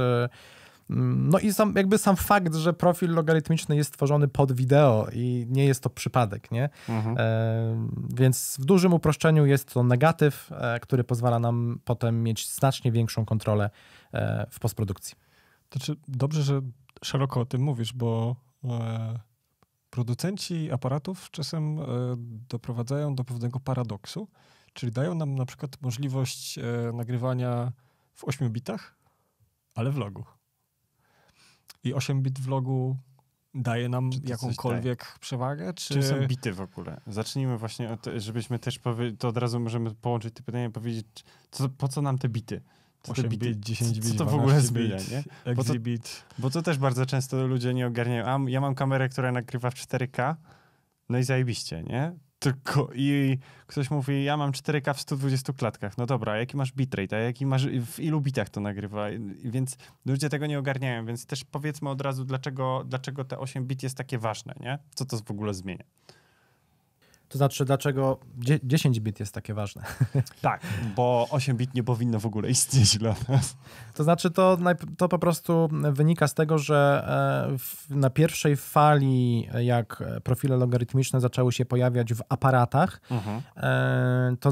no i sam, jakby sam fakt, że profil logarytmiczny jest tworzony pod wideo i nie jest to przypadek, nie? Mhm. E, więc w dużym uproszczeniu jest to negatyw, e, który pozwala nam potem mieć znacznie większą kontrolę e, w postprodukcji. Znaczy, dobrze, że szeroko o tym mówisz, bo e, producenci aparatów czasem e, doprowadzają do pewnego paradoksu, czyli dają nam na przykład możliwość e, nagrywania w 8 bitach, ale w logu. I 8 bit vlogu daje nam jakąkolwiek daje? przewagę? Czy... Czy są bity w ogóle? Zacznijmy właśnie od, żebyśmy też, powie... to od razu możemy połączyć te pytania i powiedzieć, co, po co nam te bity? Co 8 bit, bit, 10 bit, co to w ogóle zmienia, bit, nie? Bo to, bit. bo to też bardzo często ludzie nie ogarniają. A, ja mam kamerę, która nagrywa w 4K, no i zajebiście, nie? tylko i ktoś mówi, ja mam 4K w 120 klatkach. No dobra, a jaki masz bitrate, a jaki masz, w ilu bitach to nagrywa? Więc ludzie tego nie ogarniają, więc też powiedzmy od razu, dlaczego, dlaczego te 8 bit jest takie ważne, nie? Co to w ogóle zmienia? To znaczy, dlaczego 10 bit jest takie ważne? Tak, bo 8 bit nie powinno w ogóle istnieć dla nas. To znaczy, to, to po prostu wynika z tego, że e, na pierwszej fali, e, jak profile logarytmiczne zaczęły się pojawiać w aparatach, mhm. E, to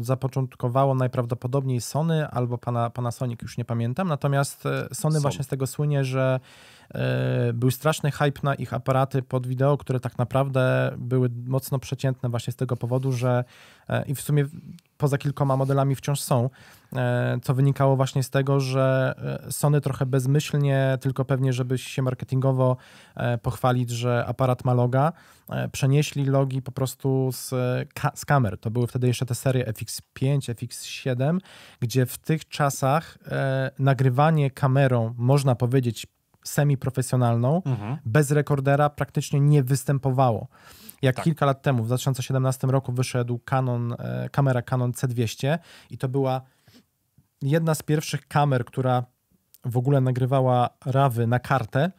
zapoczątkowało najprawdopodobniej Sony albo pana, Panasonic, już nie pamiętam. Natomiast Sony, Sony. właśnie z tego słynie, że E, był straszny hype na ich aparaty pod wideo, które tak naprawdę były mocno przeciętne właśnie z tego powodu, że e, i w sumie poza kilkoma modelami wciąż są, e, co wynikało właśnie z tego, że Sony trochę bezmyślnie, tylko pewnie, żeby się marketingowo pochwalić, że aparat ma loga, przenieśli logi po prostu z, ka z kamer. To były wtedy jeszcze te serie FX5, FX7, gdzie w tych czasach nagrywanie kamerą, można powiedzieć, semiprofesjonalną, mhm. bez rekordera praktycznie nie występowało. Jak tak. kilka lat temu, w 2017 roku wyszedł Canon, e, kamera Canon C200 i to była jedna z pierwszych kamer, która w ogóle nagrywała rawy na kartę,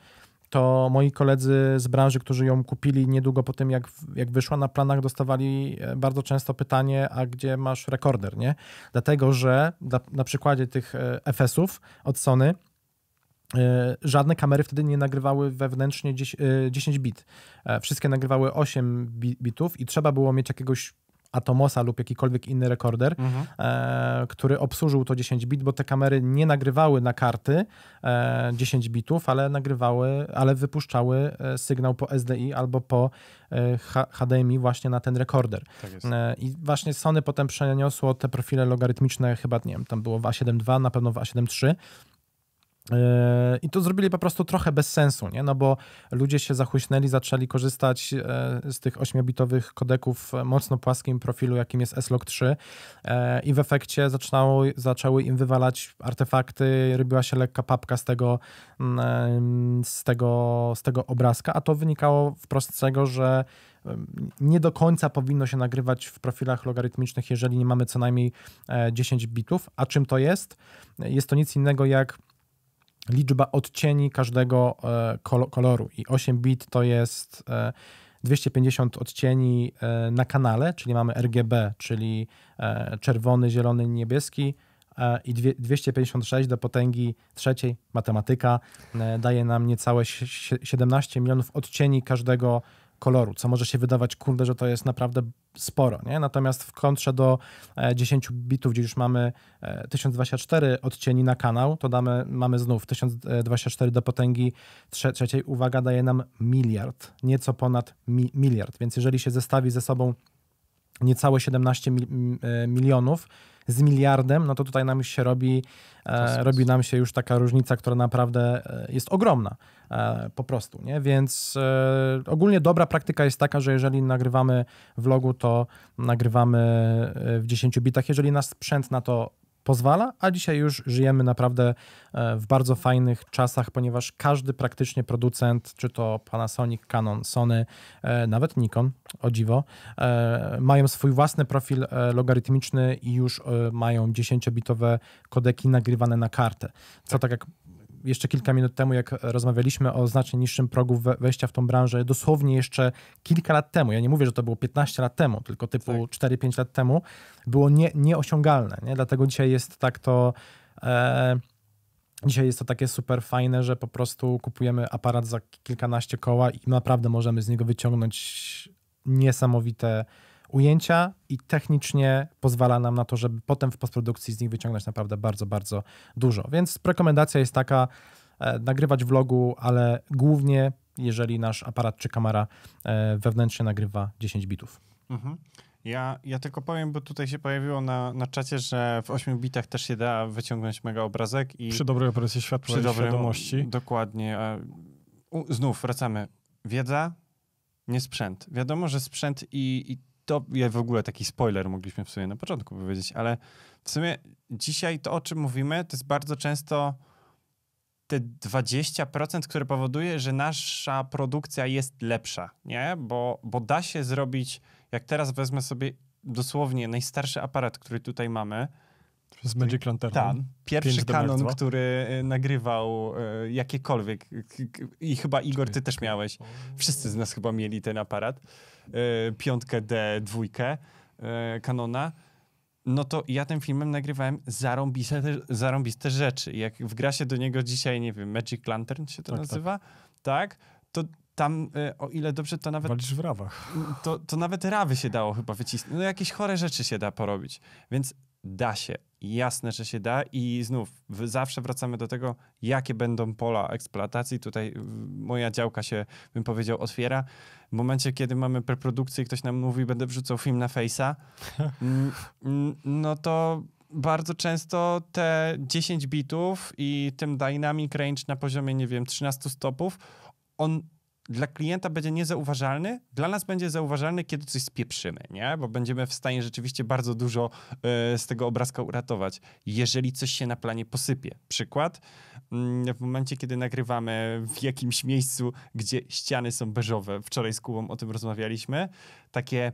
to moi koledzy z branży, którzy ją kupili niedługo po tym, jak, jak wyszła na planach, dostawali e, bardzo często pytanie, a gdzie masz rekorder, nie? Dlatego, że na, na przykładzie tych e, FS-ów od Sony E, żadne kamery wtedy nie nagrywały wewnętrznie 10 e, bit. E, wszystkie nagrywały 8 bitów i trzeba było mieć jakiegoś Atomosa lub jakikolwiek inny rekorder, mhm. e, który obsłużył to 10 bit, bo te kamery nie nagrywały na karty e, 10 bitów, ale nagrywały, ale wypuszczały sygnał po SDI albo po e, HDMI właśnie na ten rekorder. Tak I właśnie Sony potem przeniosło te profile logarytmiczne, chyba nie wiem, tam było w a 72 na pewno w a 73 Yy, I to zrobili po prostu trochę bez sensu, nie? no bo ludzie się zachuśnęli, zaczęli korzystać yy, z tych 8-bitowych kodeków w mocno płaskim profilu, jakim jest S-Log 3 yy, i w efekcie zaczynało, zaczęły im wywalać artefakty, robiła się lekka papka z tego, mm, z tego, z tego obrazka, a to wynikało wprost z tego, że nie do końca powinno się nagrywać w profilach logarytmicznych, jeżeli nie mamy co najmniej 10 e, bitów. A czym to jest? Jest to nic innego jak liczba odcieni każdego e, koloru i 8 bit to jest 250 e, odcieni e, na kanale, czyli mamy RGB, czyli czerwony, zielony, niebieski i 256 do potęgi trzeciej, matematyka, daje nam niecałe 17 milionów odcieni każdego koloru, co może się wydawać, kurde, że to jest naprawdę sporo, nie? Natomiast w kontrze do 10 e, bitów, gdzie już mamy 1024 e, odcieni na kanał, to damy, mamy znów 1024 do potęgi trze trzeciej, uwaga, daje nam miliard, nieco ponad mi miliard, więc jeżeli się zestawi ze sobą niecałe 17 e, milionów, z miliardem, no to tutaj nam się robi, e, robi nam się już taka różnica, która naprawdę e, jest ogromna e, po prostu, nie? Więc e, ogólnie dobra praktyka jest taka, że jeżeli nagrywamy vlogu, to nagrywamy e, w 10 bitach, jeżeli nasz sprzęt na to pozwala, a dzisiaj już żyjemy naprawdę e, w bardzo fajnych czasach, ponieważ każdy praktycznie producent, czy to Panasonic, Canon, Sony, e, nawet Nikon, o dziwo, e, mają swój własny profil logarytmiczny i już mają 10-bitowe kodeki nagrywane na kartę. Co tak jak jeszcze kilka minut temu, jak rozmawialiśmy o znacznie niższym progu wejścia w tą branżę, dosłownie jeszcze kilka lat temu, ja nie mówię, że to było 15 lat temu, tylko typu tak. 4-5 lat temu, było nie, nieosiągalne. Nie? Dlatego dzisiaj jest tak to. E, dzisiaj jest to takie super fajne, że po prostu kupujemy aparat za kilkanaście koła i naprawdę możemy z niego wyciągnąć niesamowite ujęcia i technicznie pozwala nam na to, żeby potem w postprodukcji z nich wyciągnąć naprawdę bardzo, bardzo dużo. Więc rekomendacja jest taka, nagrywać e, nagrywać vlogu, ale głównie jeżeli nasz aparat czy kamera e, wewnętrznie nagrywa 10 bitów. Mhm. Ja, ja tylko powiem, bo tutaj się pojawiło na, na czacie, że w 8 bitach też się da wyciągnąć mega obrazek. I przy dobrej operacji światła przy dobrej wiadomości. Dokładnie. E, znów wracamy. Wiedza, nie sprzęt. Wiadomo, że sprzęt i, i to ja w ogóle taki spoiler mogliśmy w sumie na początku powiedzieć, ale w sumie dzisiaj to, o czym mówimy, to jest bardzo często te 20%, które powoduje, że nasza produkcja jest lepsza, nie? Bo, bo da się zrobić, jak teraz wezmę sobie dosłownie najstarszy aparat, który tutaj mamy. Z Magic Lantern. Tak, pierwszy kanon, który e, nagrywał e, jakiekolwiek i chyba Igor, ty też miałeś. Wszyscy z nas chyba mieli ten aparat. E, piątkę D, dwójkę e, Canona, no to ja tym filmem nagrywałem zarąbiste, zarąbiste rzeczy. Jak w się do niego dzisiaj, nie wiem, Magic Lantern się to tak, tak. nazywa, tak. tak? To tam, e, o ile dobrze, to nawet... Walisz w rawach. To, to nawet rawy się dało chyba wycisnąć. No jakieś chore rzeczy się da porobić. Więc da się. Jasne, że się da i znów zawsze wracamy do tego, jakie będą pola eksploatacji. Tutaj moja działka się, bym powiedział, otwiera. W momencie, kiedy mamy preprodukcję i ktoś nam mówi, będę wrzucał film na Face'a, no to bardzo często te 10 bitów i ten dynamic range na poziomie, nie wiem, 13 stopów, on dla klienta będzie niezauważalny, dla nas będzie zauważalny, kiedy coś spieprzymy, nie? Bo będziemy w stanie rzeczywiście bardzo dużo y, z tego obrazka uratować, jeżeli coś się na planie posypie. Przykład, y, w momencie, kiedy nagrywamy w jakimś miejscu, gdzie ściany są beżowe, wczoraj z Kubą o tym rozmawialiśmy, takie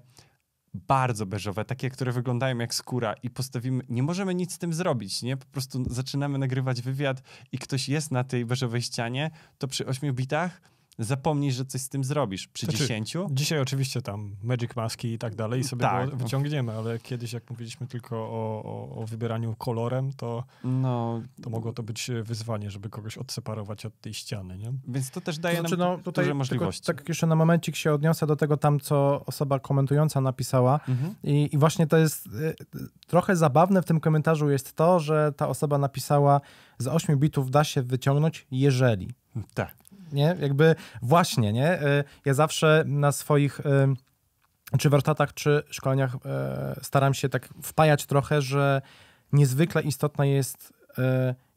bardzo beżowe, takie, które wyglądają jak skóra i postawimy, nie możemy nic z tym zrobić, nie? Po prostu zaczynamy nagrywać wywiad i ktoś jest na tej beżowej ścianie, to przy ośmiu bitach Zapomnisz, że coś z tym zrobisz przy znaczy, 10. Dzisiaj oczywiście tam Magic Maski i tak dalej i sobie tak. wyciągniemy, ale kiedyś jak mówiliśmy tylko o, o, o, wybieraniu kolorem, to, no, to mogło to być e, wyzwanie, żeby kogoś odseparować od tej ściany. Nie? Więc to też daje znaczy, nam no, tutaj duże możliwości. Tylko, tak jeszcze na momencik się odniosę do tego tam, co osoba komentująca napisała mhm. I, I, właśnie to jest y, trochę zabawne w tym komentarzu jest to, że ta osoba napisała z 8 bitów da się wyciągnąć, jeżeli. Tak nie? Jakby właśnie, nie? E, ja zawsze na swoich e, czy warsztatach, czy szkoleniach e, staram się tak wpajać trochę, że niezwykle istotna jest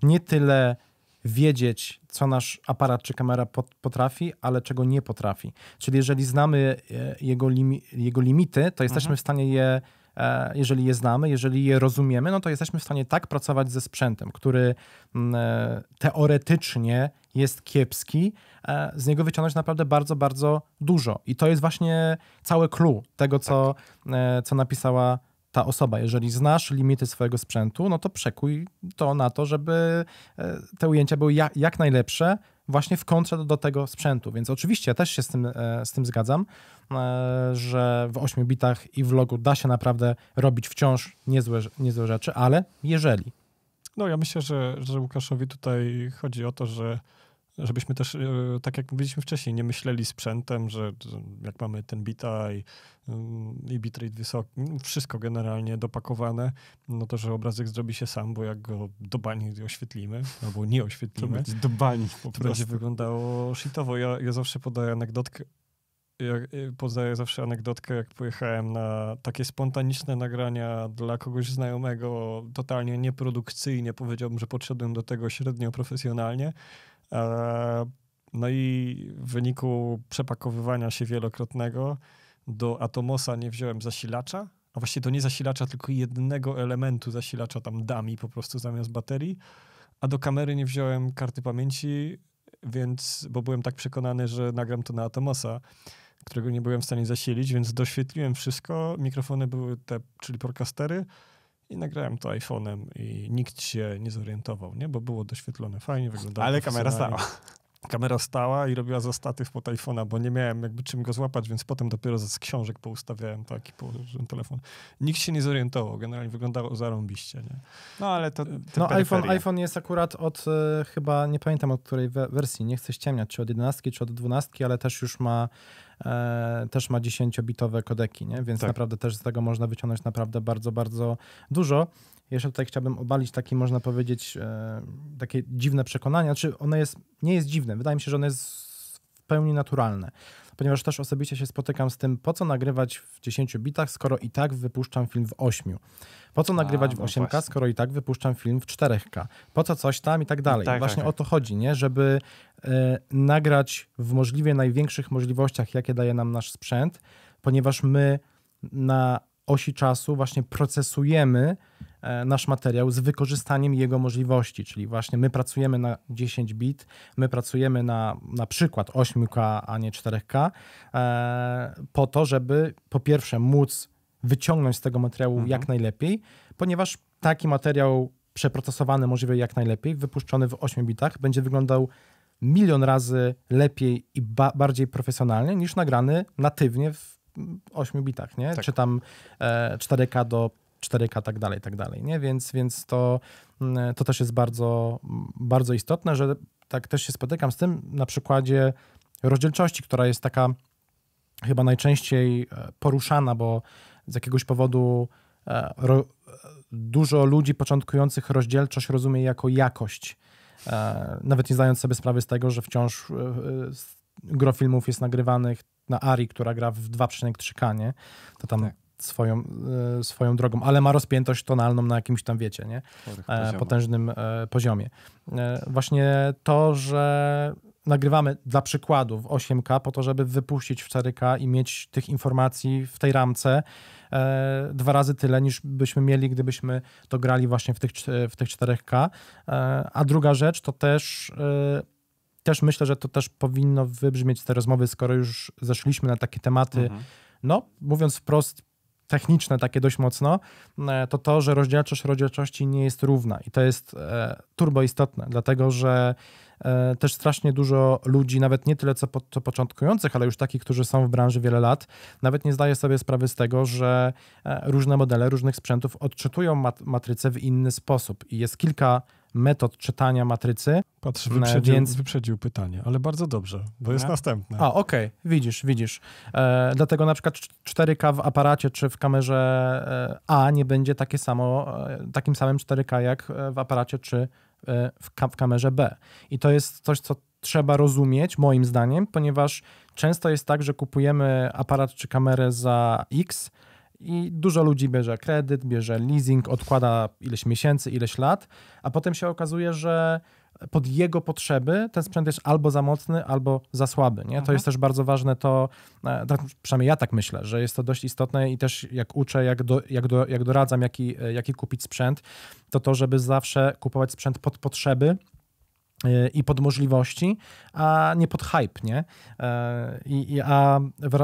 nie tyle wiedzieć, co nasz aparat czy kamera potrafi, ale czego nie potrafi. Czyli jeżeli znamy jego, jego limity, to jesteśmy mhm. w stanie je E, jeżeli je znamy, jeżeli je rozumiemy, no to jesteśmy w stanie tak pracować ze sprzętem, który mm, e, teoretycznie jest kiepski, e, z niego wyciągnąć naprawdę bardzo, bardzo dużo. I to jest właśnie całe clue tego, co, tak. co napisała ta osoba. Jeżeli znasz limity swojego sprzętu, no to przekuj to na to, żeby te ujęcia były jak najlepsze, właśnie w kontrze do, tego sprzętu. Więc oczywiście ja też się z tym, e, z tym zgadzam, e, że w 8 bitach i w logu da się naprawdę robić wciąż niezłe, niezłe rzeczy, ale jeżeli. No ja myślę, że, że Łukaszowi tutaj chodzi o to, że żebyśmy też, e, tak jak mówiliśmy wcześniej, nie myśleli sprzętem, że jak mamy ten bita i, mm, i bitrate wysoki, mm, wszystko generalnie dopakowane, no to, że obrazek zrobi się sam, bo jak go do bani oświetlimy, albo nie oświetlimy, to do bani po prostu. będzie wyglądało shitowo. Ja, ja zawsze podaję anegdotkę, ja podaję zawsze anegdotkę, jak pojechałem na takie spontaniczne nagrania dla kogoś znajomego, totalnie nieprodukcyjnie, powiedziałbym, że podszedłem do tego średnio profesjonalnie, E, no i w wyniku przepakowywania się wielokrotnego do Atomosa nie wziąłem zasilacza, a właściwie to nie zasilacza, tylko jednego elementu zasilacza tam dami po prostu zamiast baterii, a do kamery nie wziąłem karty pamięci, więc, bo byłem tak przekonany, że nagram to na Atomosa, którego nie byłem w stanie zasilić, więc doświetliłem wszystko. Mikrofony były te, czyli porkastery, i nagrałem to iPhone'em i nikt się nie zorientował, nie? Bo było doświetlone fajnie, wyglądało Ale kamera stała. Kamera stała i robiła za statyw pod iPhone'a, bo nie miałem jakby czym go złapać, więc potem dopiero z książek poustawiałem taki położyłem telefon. Nikt się nie zorientował, generalnie wyglądało zarąbiście, nie? No ale to... Yy, no iPhone, iPhone jest akurat od e, chyba, nie pamiętam od której wersji, nie chcę ściemniać, czy od 11, czy od 12, ale też już ma E, też ma 10-bitowe kodeki, nie? więc tak. naprawdę też z tego można wyciągnąć naprawdę bardzo, bardzo dużo. Jeszcze tutaj chciałbym obalić takie, można powiedzieć, e, takie dziwne przekonania. Czy znaczy ono jest, nie jest dziwne, wydaje mi się, że ono jest w pełni naturalne ponieważ też osobiście się spotykam z tym, po co nagrywać w 10 bitach, skoro i tak wypuszczam film w 8. Po co nagrywać no w 8K, właśnie. skoro i tak wypuszczam film w 4K? Po co coś tam i tak dalej. I tak, tak, właśnie tak, o to chodzi, nie? Żeby y, nagrać w możliwie największych możliwościach, jakie daje nam nasz sprzęt, ponieważ my na osi czasu właśnie procesujemy E, nasz materiał z wykorzystaniem jego możliwości, czyli właśnie my pracujemy na 10 bit, my pracujemy na na przykład 8K, a nie 4K, e, po to, żeby po pierwsze móc wyciągnąć z tego materiału mhm. jak najlepiej, ponieważ taki materiał przeprocesowany możliwie jak najlepiej, wypuszczony w 8 bitach, będzie wyglądał milion razy lepiej i ba bardziej profesjonalnie niż nagrany natywnie w 8 bitach, nie? Tak. czy tam e, 4K do 4K, tak dalej, tak dalej, nie? Więc, więc to, mm, to też jest bardzo, bardzo istotne, że tak też się spotykam z tym na przykładzie rozdzielczości, która jest taka chyba najczęściej e, poruszana, bo z jakiegoś powodu e, ro, e, dużo ludzi początkujących rozdzielczość rozumie jako jakość, nawet nie zdając sobie sprawy z tego, że wciąż gro filmów jest nagrywanych na Ari, która gra w 2,3K, nie? To tam tak swoją, e, swoją drogą, ale ma rozpiętość tonalną na jakimś tam, wiecie, nie? E, potężnym e, poziomie. właśnie to, że nagrywamy dla przykładu w 8K po to, żeby wypuścić w 4K i mieć tych informacji w tej ramce dwa razy tyle niż byśmy mieli, gdybyśmy to grali właśnie w tych, w tych 4K. a druga rzecz to też też myślę, że to też powinno wybrzmieć z rozmowy, skoro już zeszliśmy na takie tematy, mhm. no mówiąc wprost techniczne takie dość mocno, e, to to, że rozdzielczość rozdzielczości nie jest równa i to jest e, turbo istotne, dlatego że e, też strasznie dużo ludzi, nawet nie tyle co, po, co początkujących, ale już takich, którzy są w branży wiele lat, nawet nie zdaje sobie sprawy z tego, że różne modele różnych sprzętów odczytują mat matrycę w inny sposób i jest kilka metod czytania matrycy. Patrz, mm, wyprzedził, więc... wyprzedził pytanie, ale bardzo dobrze, bo jest mhm. następne. A, okej, okay. widzisz, widzisz. E, dlatego na przykład 4K w aparacie czy w kamerze e, A nie będzie takie samo, e, takim samym 4K jak e, w aparacie czy w, w kamerze B. I to jest coś, co trzeba rozumieć, moim zdaniem, ponieważ często jest tak, że kupujemy aparat czy kamerę za X, i dużo ludzi bierze kredyt, bierze leasing, odkłada ileś miesięcy, ileś lat, a potem się okazuje, że pod jego potrzeby ten sprzęt jest albo za mocny, albo za słaby. Nie? To mhm. jest też bardzo ważne, to tak, przynajmniej ja tak myślę, że jest to dość istotne i też jak uczę, jak, do, jak, do, jak doradzam, jaki, e, jaki kupić sprzęt, to to, żeby zawsze kupować sprzęt pod potrzeby E, i pod możliwości, a nie pod hype, nie? E, I, a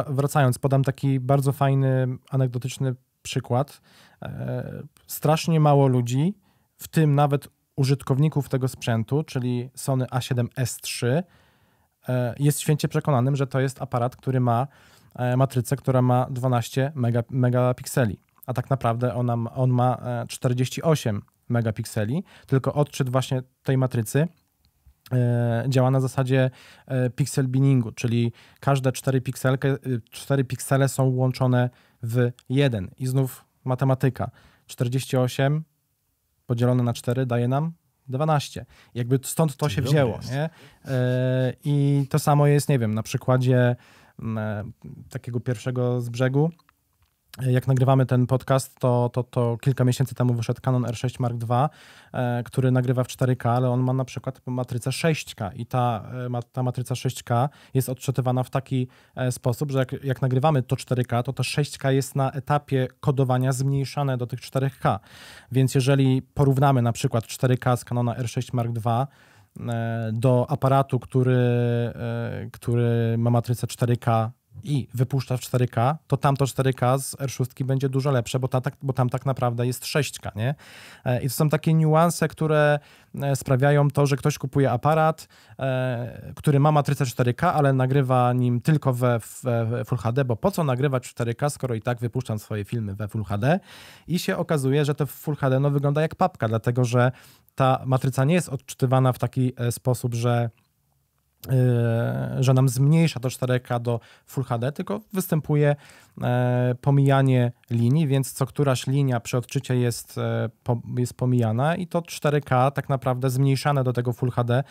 wracając, podam taki bardzo fajny, anegdotyczny przykład. E, strasznie mało ludzi, w tym nawet użytkowników tego sprzętu, czyli Sony A7S3, jest święcie przekonanym, że to jest aparat, który ma matrycę, która ma 12 megapikseli, a tak naprawdę on ma 48 megapikseli, tylko odczyt właśnie tej matrycy E, działa na zasadzie e, pixel binningu, czyli każde cztery piksele, e, cztery piksele są łączone w jeden. I znów matematyka. 48 podzielone na 4 daje nam 12. Jakby stąd to Czyli się wzięło. Nie? I to samo jest, nie wiem, na przykładzie mm, takiego pierwszego z brzegu jak nagrywamy ten podcast, to, to, to kilka miesięcy temu wyszedł Canon R6 Mark II, e, który nagrywa w 4K, ale on ma na przykład matrycę 6K i ta, e, ta matryca 6K jest odczytywana w taki e, sposób, że jak, jak nagrywamy to 4K, to ta 6K jest na etapie kodowania zmniejszane do tych 4K. Więc jeżeli porównamy na przykład 4K z Canona R6 Mark II, do aparatu, który, który ma matrycę 4K i wypuszcza w 4K, to tamto 4K z R6 będzie dużo lepsze, bo, ta, tak, bo tam tak naprawdę jest 6K, nie? E, I to są takie niuanse, które e, sprawiają to, że ktoś kupuje aparat, e, który ma matrycę 4K, ale nagrywa nim tylko we, we Full HD, bo po co nagrywać 4K, skoro i tak wypuszczam swoje filmy we Full HD i się okazuje, że to Full HD no, wygląda jak papka, dlatego że ta matryca nie jest odczytywana w taki sposób, że Yy, że nam zmniejsza to 4K do Full HD, tylko występuje e, pomijanie linii, więc co któraś linia przy odczycie jest, e, jest pomijana i to 4K tak naprawdę zmniejszane do tego Full HD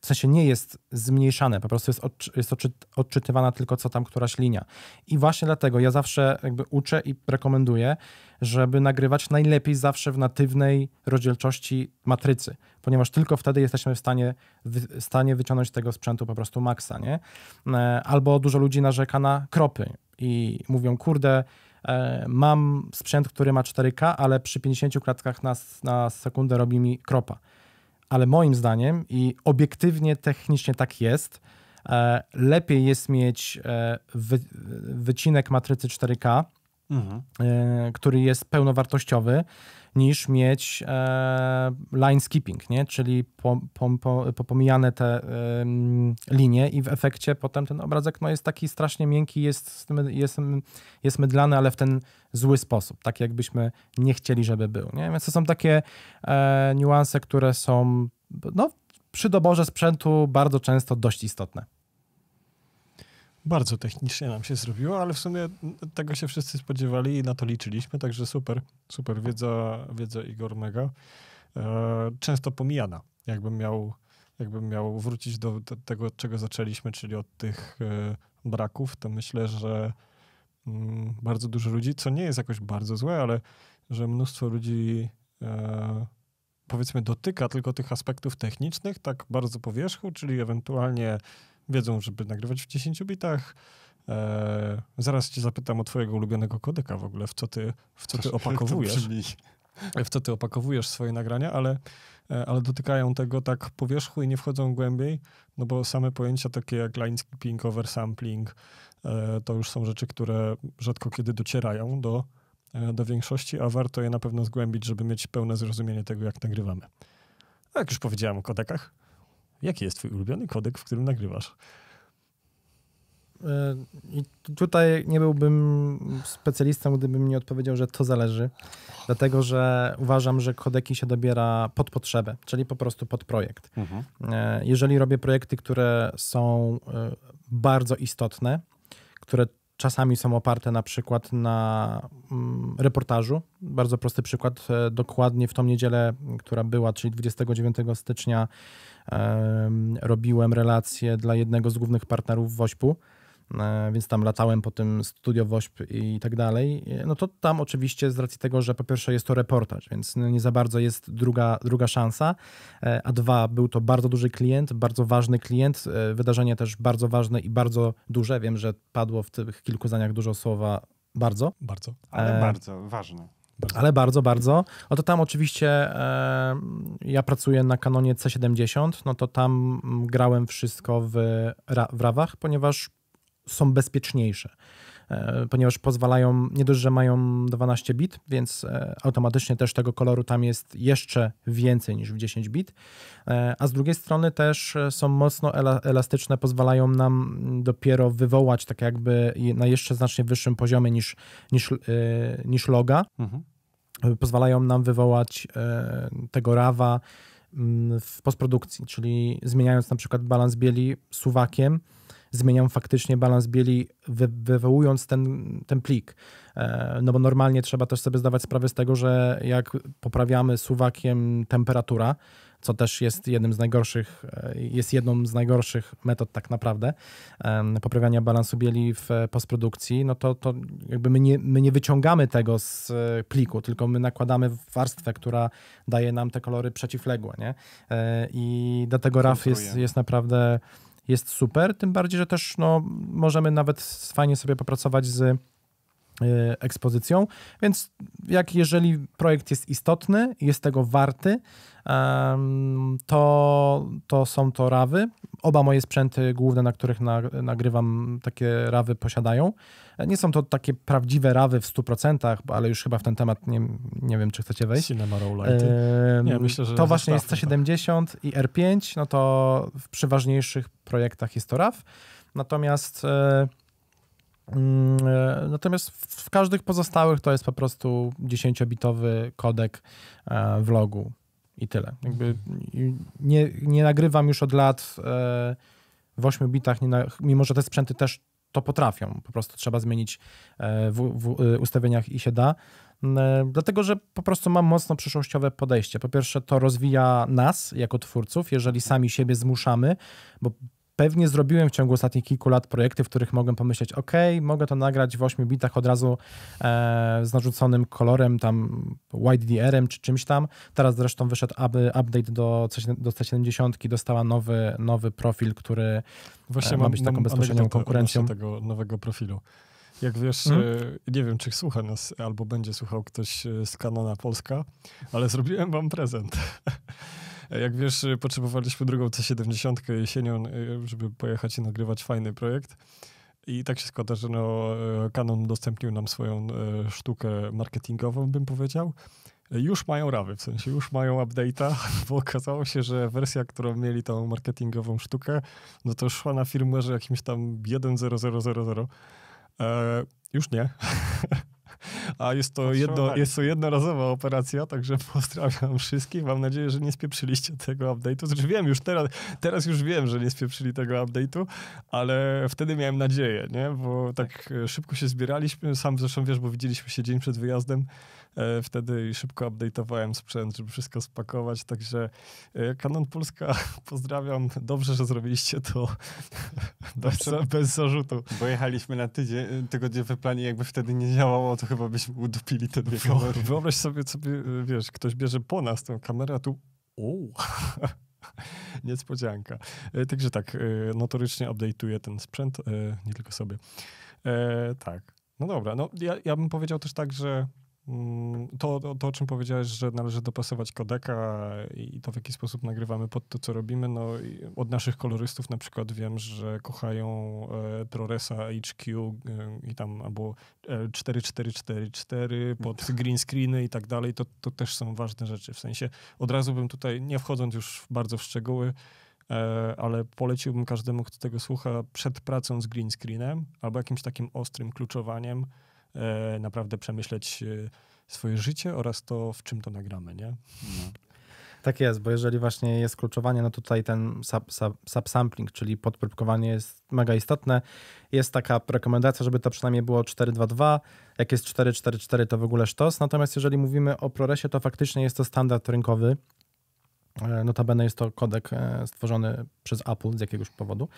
w sensie nie jest zmniejszane, po prostu jest, odczy, jest odczytywana tylko co tam któraś linia. I właśnie dlatego ja zawsze jakby uczę i rekomenduję, żeby nagrywać najlepiej zawsze w natywnej rozdzielczości matrycy, ponieważ tylko wtedy jesteśmy w stanie, w stanie wyciągnąć z tego sprzętu po prostu maksa, nie? E, albo dużo ludzi narzeka na kropy i mówią, kurde, e, mam sprzęt, który ma 4K, ale przy 50 klatkach na, na sekundę robi mi kropa ale moim zdaniem i obiektywnie, technicznie tak jest, e, lepiej jest mieć e, wycinek matrycy 4K mhm. E, który jest pełnowartościowy, niż mieć e, line skipping, nie? czyli popomijane pomijane te linie i w efekcie potem ten obrazek no, jest taki strasznie miękki, jest, jest, jest mydlany, ale w ten zły sposób, tak jakbyśmy nie chcieli, żeby był. Nie? Więc to są takie e, niuanse, które są no, przy doborze sprzętu bardzo często dość istotne. Bardzo technicznie nam się zrobiło, ale w sumie tego się wszyscy spodziewali i na to liczyliśmy, także super, super wiedza, wiedza Igor Mega. E, często pomijana. Jakbym miał, jakbym miał wrócić do tego, od czego zaczęliśmy, czyli od tych e, braków, to myślę, że mm, bardzo dużo ludzi, co nie jest jakoś bardzo złe, ale że mnóstwo ludzi e, powiedzmy dotyka tylko tych aspektów technicznych, tak bardzo powierzchu, czyli ewentualnie wiedzą, żeby nagrywać w 10 bitach. Eee, zaraz cię zapytam o twojego ulubionego kodeka w ogóle, w co ty, w co ty opakowujesz. W co ty opakowujesz swoje nagrania, ale, e, ale dotykają tego tak po wierzchu i nie wchodzą głębiej, no bo same pojęcia takie jak line skipping, oversampling, e, to już są rzeczy, które rzadko kiedy docierają do, e, do większości, a warto je na pewno zgłębić, żeby mieć pełne zrozumienie tego, jak nagrywamy. A jak już powiedziałem o kodekach, Jaki jest twój ulubiony kodek, w którym nagrywasz? E, I tutaj nie byłbym specjalistą, gdybym nie odpowiedział, że to zależy, dlatego że uważam, że kodeki się dobiera pod potrzebę, czyli po prostu pod projekt. Mhm. E, jeżeli robię projekty, które są e, bardzo istotne, które czasami są oparte na przykład na mm, reportażu. Bardzo prosty przykład. E, dokładnie w tą niedzielę, która była, czyli 29 stycznia, robiłem relację dla jednego z głównych partnerów WOŚP-u. E, więc tam latałem po tym studio WOŚP i tak dalej. E, no to tam oczywiście z racji tego, że po pierwsze jest to reportaż, więc no nie za bardzo jest druga, druga szansa, e, a dwa, był to bardzo duży klient, bardzo ważny klient, wydarzenie też bardzo ważne i bardzo duże. Wiem, że padło w tych kilku zdaniach dużo słowa bardzo. Bardzo. Ale e... bardzo ważne. Bardzo. Ale bardzo, bardzo. No to tam oczywiście e, ja pracuję na kanonie C70, no to tam grałem wszystko w, ra, w rawach, ponieważ są bezpieczniejsze, e, ponieważ pozwalają, nie dość, że mają 12 bit, więc e, automatycznie też tego koloru tam jest jeszcze więcej niż w 10 bit, e, a z drugiej strony też są mocno elastyczne, pozwalają nam mm, dopiero wywołać tak jakby na jeszcze znacznie wyższym poziomie niż, niż, niż loga. Mhm. Pozwalają nam wywołać tego rawa mm, w postprodukcji, czyli zmieniając na przykład balans bieli suwakiem, zmieniam faktycznie balans bieli, wy, wywołując ten, ten plik. E, no bo normalnie trzeba też sobie zdawać sprawę z tego, że jak poprawiamy suwakiem temperatura, co też jest jednym z najgorszych, e, jest jedną z najgorszych metod tak naprawdę poprawiania balansu bieli w postprodukcji, no to, to jakby my nie, my nie wyciągamy tego z e, pliku, tylko my nakładamy warstwę, która daje nam te kolory przeciwległe, nie? I dlatego RAF jest, jest naprawdę jest super, tym bardziej, że też no, możemy nawet fajnie sobie popracować z Y, ekspozycją. Więc jak jeżeli projekt jest istotny, jest tego warty, to, to są to rawy. Oba moje sprzęty główne, na których nagrywam, takie rawy posiadają. Nie są to takie prawdziwe rawy w 100%, ale już chyba w ten temat nie, nie wiem, czy chcecie wejść. Cinema Rowlighty. E, nie, myślę, że to właśnie jest C70 tak. i R5, no to w przeważniejszych projektach jest to RAW. Natomiast e, Mm, e, natomiast w każdych pozostałych to jest po prostu 10-bitowy kodek e, vlogu i tyle. Jakby nie, nie nagrywam już od lat e, w 8 bitach, na, mimo że te sprzęty też to potrafią. Po prostu trzeba zmienić w, w ustawieniach i się da. Mm, dlatego, że po prostu mam mocno przyszłościowe podejście. Po pierwsze, to rozwija nas jako twórców, jeżeli sami siebie zmuszamy, bo Pewnie zrobiłem w ciągu ostatnich kilku lat projekty, w których mogłem pomyśleć, OK, mogę to nagrać w 8 bitach od razu e, z narzuconym kolorem, tam YDR-em czy czymś tam. Teraz zresztą wyszedł update do, do 170, dostała nowy, nowy profil, który e, Właśnie ma być taką bezpośrednią konkurencją. tego nowego profilu. Jak wiesz, hmm? nie wiem, czy słucha nas albo będzie słuchał ktoś e, z Kanona Polska, ale zrobiłem wam prezent. Jak wiesz, potrzebowaliśmy drugą C70 jesienią, e, żeby pojechać i nagrywać fajny projekt. I tak się składa, że no, e, Canon udostępnił nam swoją e, sztukę marketingową, bym powiedział. Już mają rawy, w sensie już mają update'a, bo okazało się, że wersja, którą mieli tą marketingową sztukę, no to szła na że jakimś tam 1.0.0.0. Eee, już nie. a jest to, jedno, jest to jednorazowa operacja, także pozdrawiam wszystkich. Mam nadzieję, że nie spieprzyliście tego update'u. Znaczy wiem już teraz, teraz już wiem, że nie spieprzyli tego update'u, ale wtedy miałem nadzieję, nie? Bo tak e, szybko się zbieraliśmy, sam zresztą wiesz, bo widzieliśmy się dzień przed wyjazdem, E, wtedy szybko update'owałem sprzęt, żeby wszystko spakować, także e, Canon Polska, pozdrawiam. Dobrze, że zrobiliście to bez, bez zarzutu. Bo jechaliśmy na tydzień, e, tygodnie w planie, jakby wtedy nie działało, to chyba byśmy udopili te dwie kamery. Wyobraź sobie, sobie, wiesz, ktoś bierze po nas tę kamerę, a tu o, niespodzianka. Także tak, notorycznie update'uję ten sprzęt, nie tylko sobie. Tak, no dobra, no ja, ja bym powiedział też tak, że Mm, to, to, to, o czym powiedziałeś, że należy dopasować kodeka i to, w jaki sposób nagrywamy pod to, co robimy. No, od naszych kolorystów na przykład wiem, że kochają e, Proresa HQ e, y, i tam albo 4444 e, pod green screeny i tak dalej. To, to też są ważne rzeczy. W sensie od razu bym tutaj, nie wchodząc już bardzo w szczegóły, e, ale poleciłbym każdemu, kto tego słucha, przed pracą z green screenem albo jakimś takim ostrym kluczowaniem E, naprawdę przemyśleć e, swoje życie oraz to, w czym to nagramy, nie? No. no. Tak jest, bo jeżeli właśnie jest kluczowanie, no tutaj ten subsampling, sub, sub czyli podpropkowanie jest mega istotne. Jest taka rekomendacja, żeby to przynajmniej było 4.2.2. Jak jest 4.4.4, to w ogóle sztos. Natomiast jeżeli mówimy o ProResie, to faktycznie jest to standard rynkowy. E, notabene jest to kodek stworzony przez Apple z jakiegoś powodu.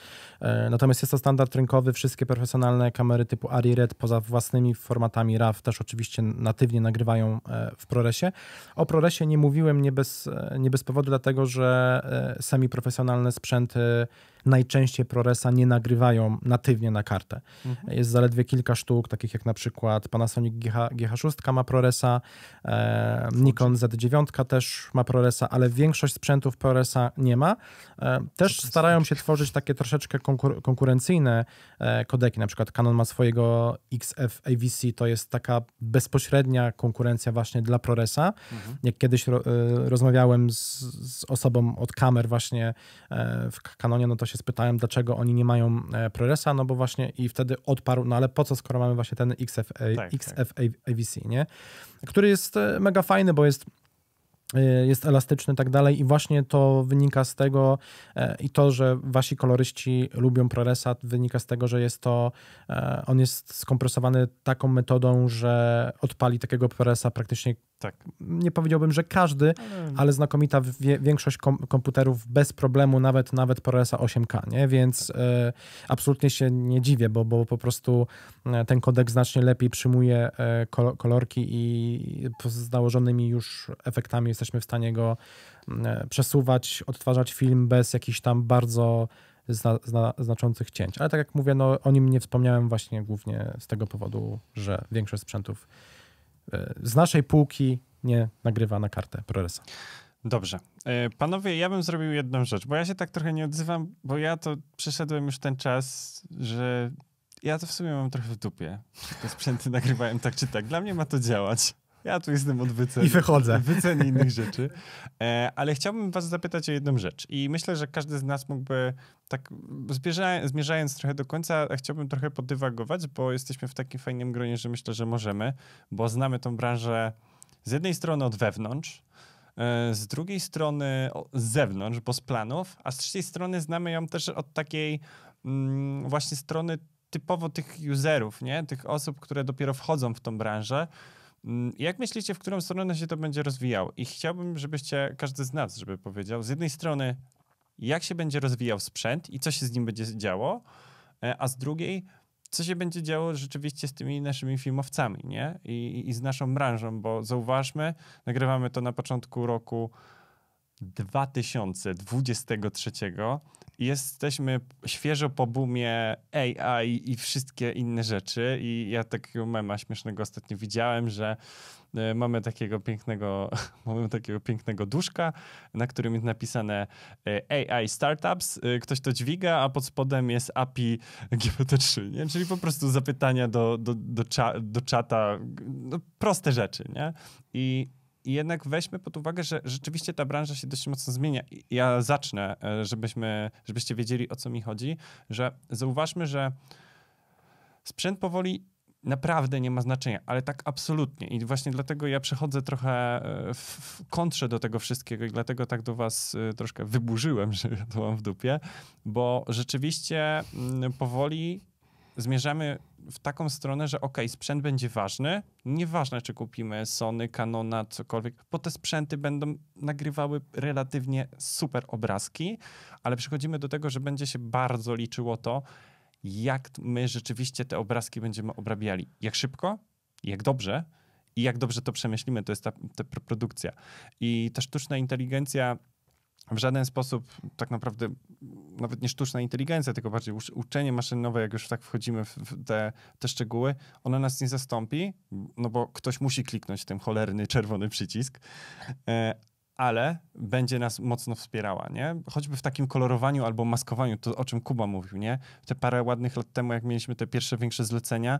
E, natomiast jest to standard rynkowy, wszystkie profesjonalne kamery typu Ari Red poza własnymi formatami RAW też oczywiście natywnie nagrywają e, w ProResie. O ProResie nie mówiłem nie bez, e, nie bez powodu, dlatego że sami profesjonalne sprzęty najczęściej ProResa nie nagrywają natywnie na kartę. Mhm. Jest zaledwie kilka sztuk, takich jak na przykład Panasonic GH, GH6 ma ProResa, e, Nikon Z9 też ma ProResa, ale większość sprzętów ProResa nie ma. E, też starają się tworzyć takie troszeczkę konkur konkurencyjne e, kodeki. Na przykład Canon ma swojego XF AVC, to jest taka bezpośrednia konkurencja właśnie dla ProResa. Mhm. Jak kiedyś ro e, rozmawiałem z, z, osobą od kamer właśnie e, w Canonie, no to się spytałem, dlaczego oni nie mają ProResa, no bo właśnie i wtedy odparł, no ale po co, skoro mamy właśnie ten XF, tak, XF tak. AVC, nie? Który jest mega fajny, bo jest Y, jest elastyczny i tak dalej i właśnie to wynika z tego e, i to, że wasi koloryści lubią ProResat wynika z tego, że jest to e, on jest skompresowany taką metodą, że odpali takiego ProResa praktycznie tak. Nie powiedziałbym, że każdy, ale, znakomita większość kom komputerów bez problemu, nawet nawet ProResa 8K, nie? więc tak. absolutnie się nie dziwię, bo, bo po prostu ten kodek znacznie lepiej przyjmuje kolorki i z nałożonymi już efektami jest jesteśmy w stanie go mm, e, przesuwać, odtwarzać film bez jakichś tam bardzo zna, zna, znaczących cięć. Ale tak jak mówię, no, o nim nie wspomniałem właśnie głównie z tego powodu, że większość sprzętów e, z naszej półki nie nagrywa na kartę ProResa. Dobrze. E, panowie, ja bym zrobił jedną rzecz, bo ja się tak trochę nie odzywam, bo ja to przeszedłem już ten czas, że ja to w sumie mam trochę w dupie. Te sprzęty nagrywałem tak czy tak. Dla mnie ma to działać. Ja tu jestem od wycen... I wychodzę. Wycen innych rzeczy. E, ale chciałbym was zapytać o jedną rzecz. I myślę, że każdy z nas mógłby tak zmierzając trochę do końca, chciałbym trochę podywagować, bo jesteśmy w takim fajnym gronie, że myślę, że możemy, bo znamy tą branżę z jednej strony od wewnątrz, e, z drugiej strony z zewnątrz, bo z planów, a z trzeciej strony znamy ją też od takiej mm, właśnie strony typowo tych userów, nie? tych osób, które dopiero wchodzą w tą branżę. Mm, jak myślicie, w którą stronę się to będzie rozwijało? I chciałbym, żebyście każdy z nas, żeby powiedział, z jednej strony, jak się będzie rozwijał sprzęt i co się z nim będzie działo, e, a z drugiej, co się będzie działo rzeczywiście z tymi naszymi filmowcami, nie? I, i z naszą branżą, bo zauważmy, nagrywamy to na początku roku 2023 jesteśmy świeżo po boomie AI i wszystkie inne rzeczy i ja takiego mema śmiesznego ostatnio widziałem, że e, mamy takiego pięknego, mamy takiego pięknego duszka, na którym jest napisane e, AI Startups, e, ktoś to dźwiga, a pod spodem jest API GPT-3, nie? czyli po prostu zapytania do, do, do, cza, do czata, no, proste rzeczy, nie? I jednak weźmy pod uwagę, że rzeczywiście ta branża się dość mocno zmienia. Ja zacznę, e, żebyśmy, żebyście wiedzieli, o co mi chodzi, że zauważmy, że sprzęt powoli naprawdę nie ma znaczenia, ale tak absolutnie. I właśnie dlatego ja przechodzę trochę e, w kontrze do tego wszystkiego i dlatego tak do was e, troszkę wyburzyłem, że ja to mam w dupie, bo rzeczywiście mm, powoli zmierzamy w taką stronę, że ok, sprzęt będzie ważny, nieważne czy kupimy Sony, Canona, cokolwiek, bo te sprzęty będą nagrywały relatywnie super obrazki, ale przechodzimy do tego, że będzie się bardzo liczyło to, jak my rzeczywiście te obrazki będziemy obrabiali. Jak szybko, jak dobrze i jak dobrze to przemyślimy, to jest ta, ta produkcja. I ta sztuczna inteligencja w żaden sposób tak naprawdę nawet nie sztuczna inteligencja, tylko bardziej uczenie maszynowe, jak już tak wchodzimy w te, te szczegóły, ona nas nie zastąpi, no bo ktoś musi kliknąć ten cholerny czerwony przycisk, e, ale będzie nas mocno wspierała, nie? Choćby w takim kolorowaniu albo maskowaniu, to o czym Kuba mówił, nie? Te parę ładnych lat temu, jak mieliśmy te pierwsze większe zlecenia,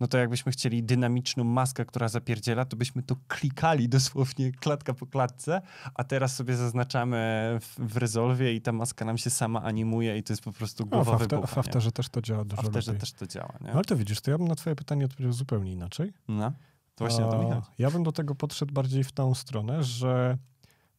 no to jakbyśmy chcieli dynamiczną maskę, która zapierdziela, to byśmy to klikali dosłownie klatka po klatce, a teraz sobie zaznaczamy w, w rezolwie i ta maska nam się sama animuje i to jest po prostu głowa no, w, after, Afterze też to działa dużo W Afterze lepiej. też to działa, nie? No ale to widzisz, to ja bym na twoje pytanie odpowiedział zupełnie inaczej. No, to właśnie a, o to mi Ja bym do tego podszedł bardziej w tą stronę, że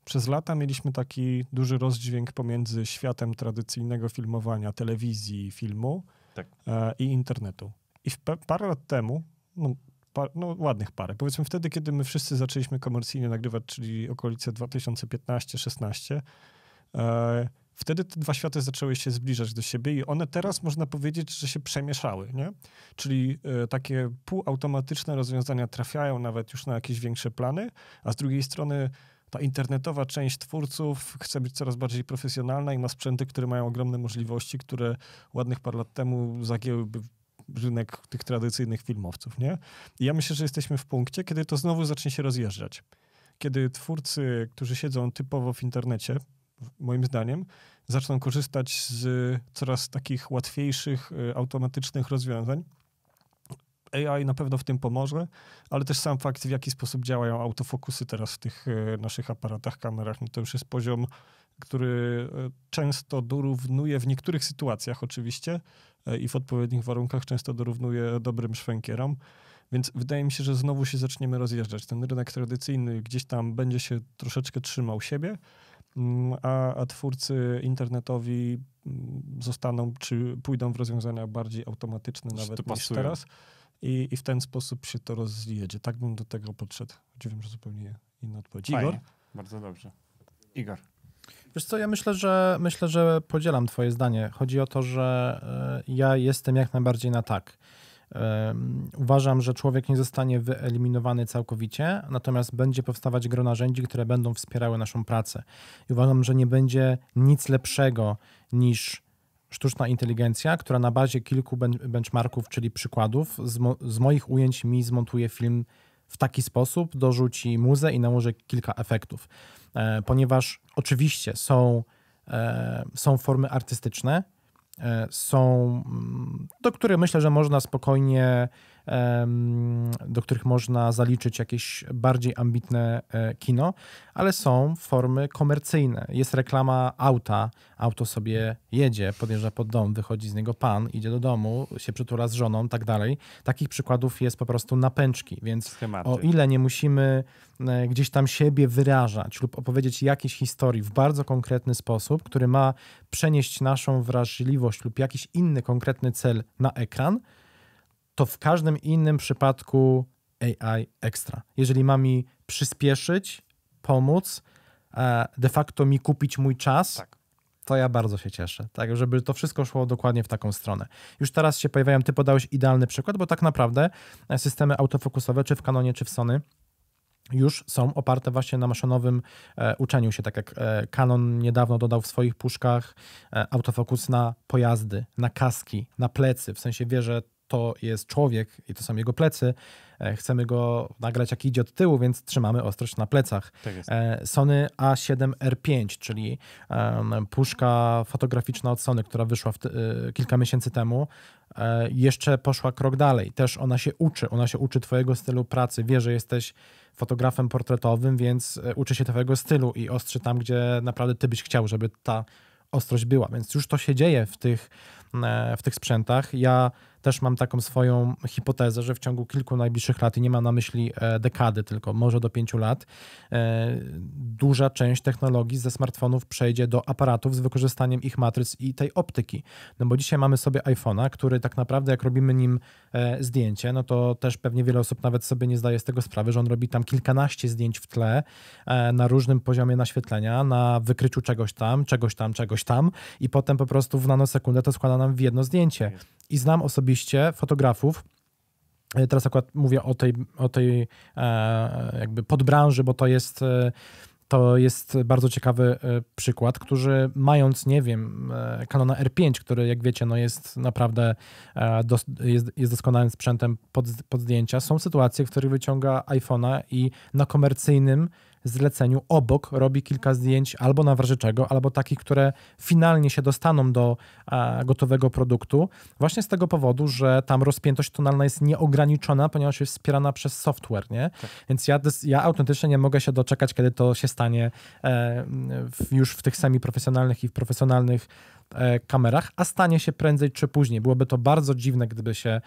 przez lata mieliśmy taki duży rozdźwięk pomiędzy światem tradycyjnego filmowania, telewizji, filmu tak. E, i internetu. I parę lat temu, no, par, no, ładnych parę, powiedzmy wtedy, kiedy my wszyscy zaczęliśmy komercyjnie nagrywać, czyli okolice 2015-16, e, wtedy te dwa światy zaczęły się zbliżać do siebie i one teraz można powiedzieć, że się przemieszały, nie? Czyli e, takie półautomatyczne rozwiązania trafiają nawet już na jakieś większe plany, a z drugiej strony ta internetowa część twórców chce być coraz bardziej profesjonalna i ma sprzęty, które mają ogromne możliwości, które ładnych par lat temu zagięłyby rynek tych tradycyjnych filmowców, nie? I ja myślę, że jesteśmy w punkcie, kiedy to znowu zacznie się rozjeżdżać. Kiedy twórcy, którzy siedzą typowo w internecie, moim zdaniem, zaczną korzystać z coraz takich łatwiejszych, y, automatycznych rozwiązań, AI na pewno w tym pomoże, ale też sam fakt, w jaki sposób działają autofokusy teraz w tych y, naszych aparatach, kamerach, no to już jest poziom który e, często dorównuje w niektórych sytuacjach oczywiście e, i w odpowiednich warunkach często dorównuje dobrym szwękierom. Więc wydaje mi się, że znowu się zaczniemy rozjeżdżać. Ten rynek tradycyjny gdzieś tam będzie się troszeczkę trzymał siebie, mm, a, a twórcy internetowi mm, zostaną, czy pójdą w rozwiązania bardziej automatyczne Czy nawet niż teraz. I, I w ten sposób się to rozjedzie. Tak bym do tego podszedł. Dziwiam, że zupełnie inna odpowiedź. Fajnie. Igor? Bardzo dobrze. Igor. Wiesz co, ja myślę, że myślę, że podzielam twoje zdanie. Chodzi o to, że e, ja jestem jak najbardziej na tak. Uważam, że człowiek nie zostanie wyeliminowany całkowicie, natomiast będzie powstawać gro narzędzi, które będą wspierały naszą pracę. I uważam, że nie będzie nic lepszego niż sztuczna inteligencja, która na bazie kilku benchmarków, czyli przykładów z, mo z moich ujęć mi zmontuje film w taki sposób dorzuci muzę i nałoży kilka efektów. E, ponieważ oczywiście są, e, są formy artystyczne, e, są, mm, do których myślę, że można spokojnie do których można zaliczyć jakieś bardziej ambitne e, kino, ale są formy komercyjne. Jest reklama auta, auto sobie jedzie, podjeżdża pod dom, wychodzi z niego pan, idzie do domu, się przytula z żoną, tak dalej. Takich przykładów jest po prostu napęczki, więc Schematy. o ile nie musimy e, gdzieś tam siebie wyrażać lub opowiedzieć jakiejś historii w bardzo konkretny sposób, który ma przenieść naszą wrażliwość lub jakiś inny konkretny cel na ekran, to w każdym innym przypadku AI ekstra. Jeżeli ma mi przyspieszyć, pomóc, e, de facto mi kupić mój czas, tak. to ja bardzo się cieszę, tak, żeby to wszystko szło dokładnie w taką stronę. Już teraz się pojawiają, ty podałeś idealny przykład, bo tak naprawdę e, systemy autofokusowe, czy w Canonie, czy w Sony, już są oparte właśnie na maszynowym e, uczeniu się, tak jak e, Canon niedawno dodał w swoich puszkach e, autofokus na pojazdy, na kaski, na plecy, w sensie wie, że to jest człowiek i to są jego plecy. E, chcemy go nagrać jak idzie od tyłu, więc trzymamy ostrość na plecach. Tak e, Sony A7R5, czyli puszka fotograficzna od Sony, która wyszła e, kilka miesięcy temu, jeszcze poszła krok dalej. Też ona się uczy, ona się uczy twojego stylu pracy, wie, że jesteś fotografem portretowym, więc uczy się twojego stylu i ostrzy tam, gdzie naprawdę ty byś chciał, żeby ta ostrość była. Więc już to się dzieje w tych, w tych sprzętach. Ja też mam taką swoją hipotezę, że w ciągu kilku najbliższych lat, i nie mam na myśli e, dekady, tylko może do pięciu lat, e, duża część technologii ze smartfonów przejdzie do aparatów z wykorzystaniem ich matryc i tej optyki. No bo dzisiaj mamy sobie iPhone'a, który tak naprawdę jak robimy nim e, zdjęcie, no to też pewnie wiele osób nawet sobie nie zdaje z tego sprawy, że on robi tam kilkanaście zdjęć w tle na różnym poziomie naświetlenia, na wykryciu czegoś tam, czegoś tam, czegoś tam i potem po prostu w nanosekundę to składa nam w jedno zdjęcie. Tak I znam osobiście osobiście fotografów, e, teraz akurat mówię o tej, o tej e, jakby podbranży, bo to jest e, to jest bardzo ciekawy przykład, którzy mając, nie wiem, Canona R5, który jak wiecie, no jest naprawdę dos jest, jest doskonałym sprzętem pod, pod zdjęcia, są sytuacje, w których wyciąga iPhone'a i na komercyjnym zleceniu obok robi kilka zdjęć albo na czego, albo takich, które finalnie się dostaną do gotowego produktu, właśnie z tego powodu, że tam rozpiętość tonalna jest nieograniczona, ponieważ jest wspierana przez software, nie? Tak. Więc ja, ja autentycznie nie mogę się doczekać, kiedy to się stanie e, już w tych semiprofesjonalnych i w profesjonalnych e, kamerach, a stanie się prędzej czy później. Byłoby to bardzo dziwne, gdyby się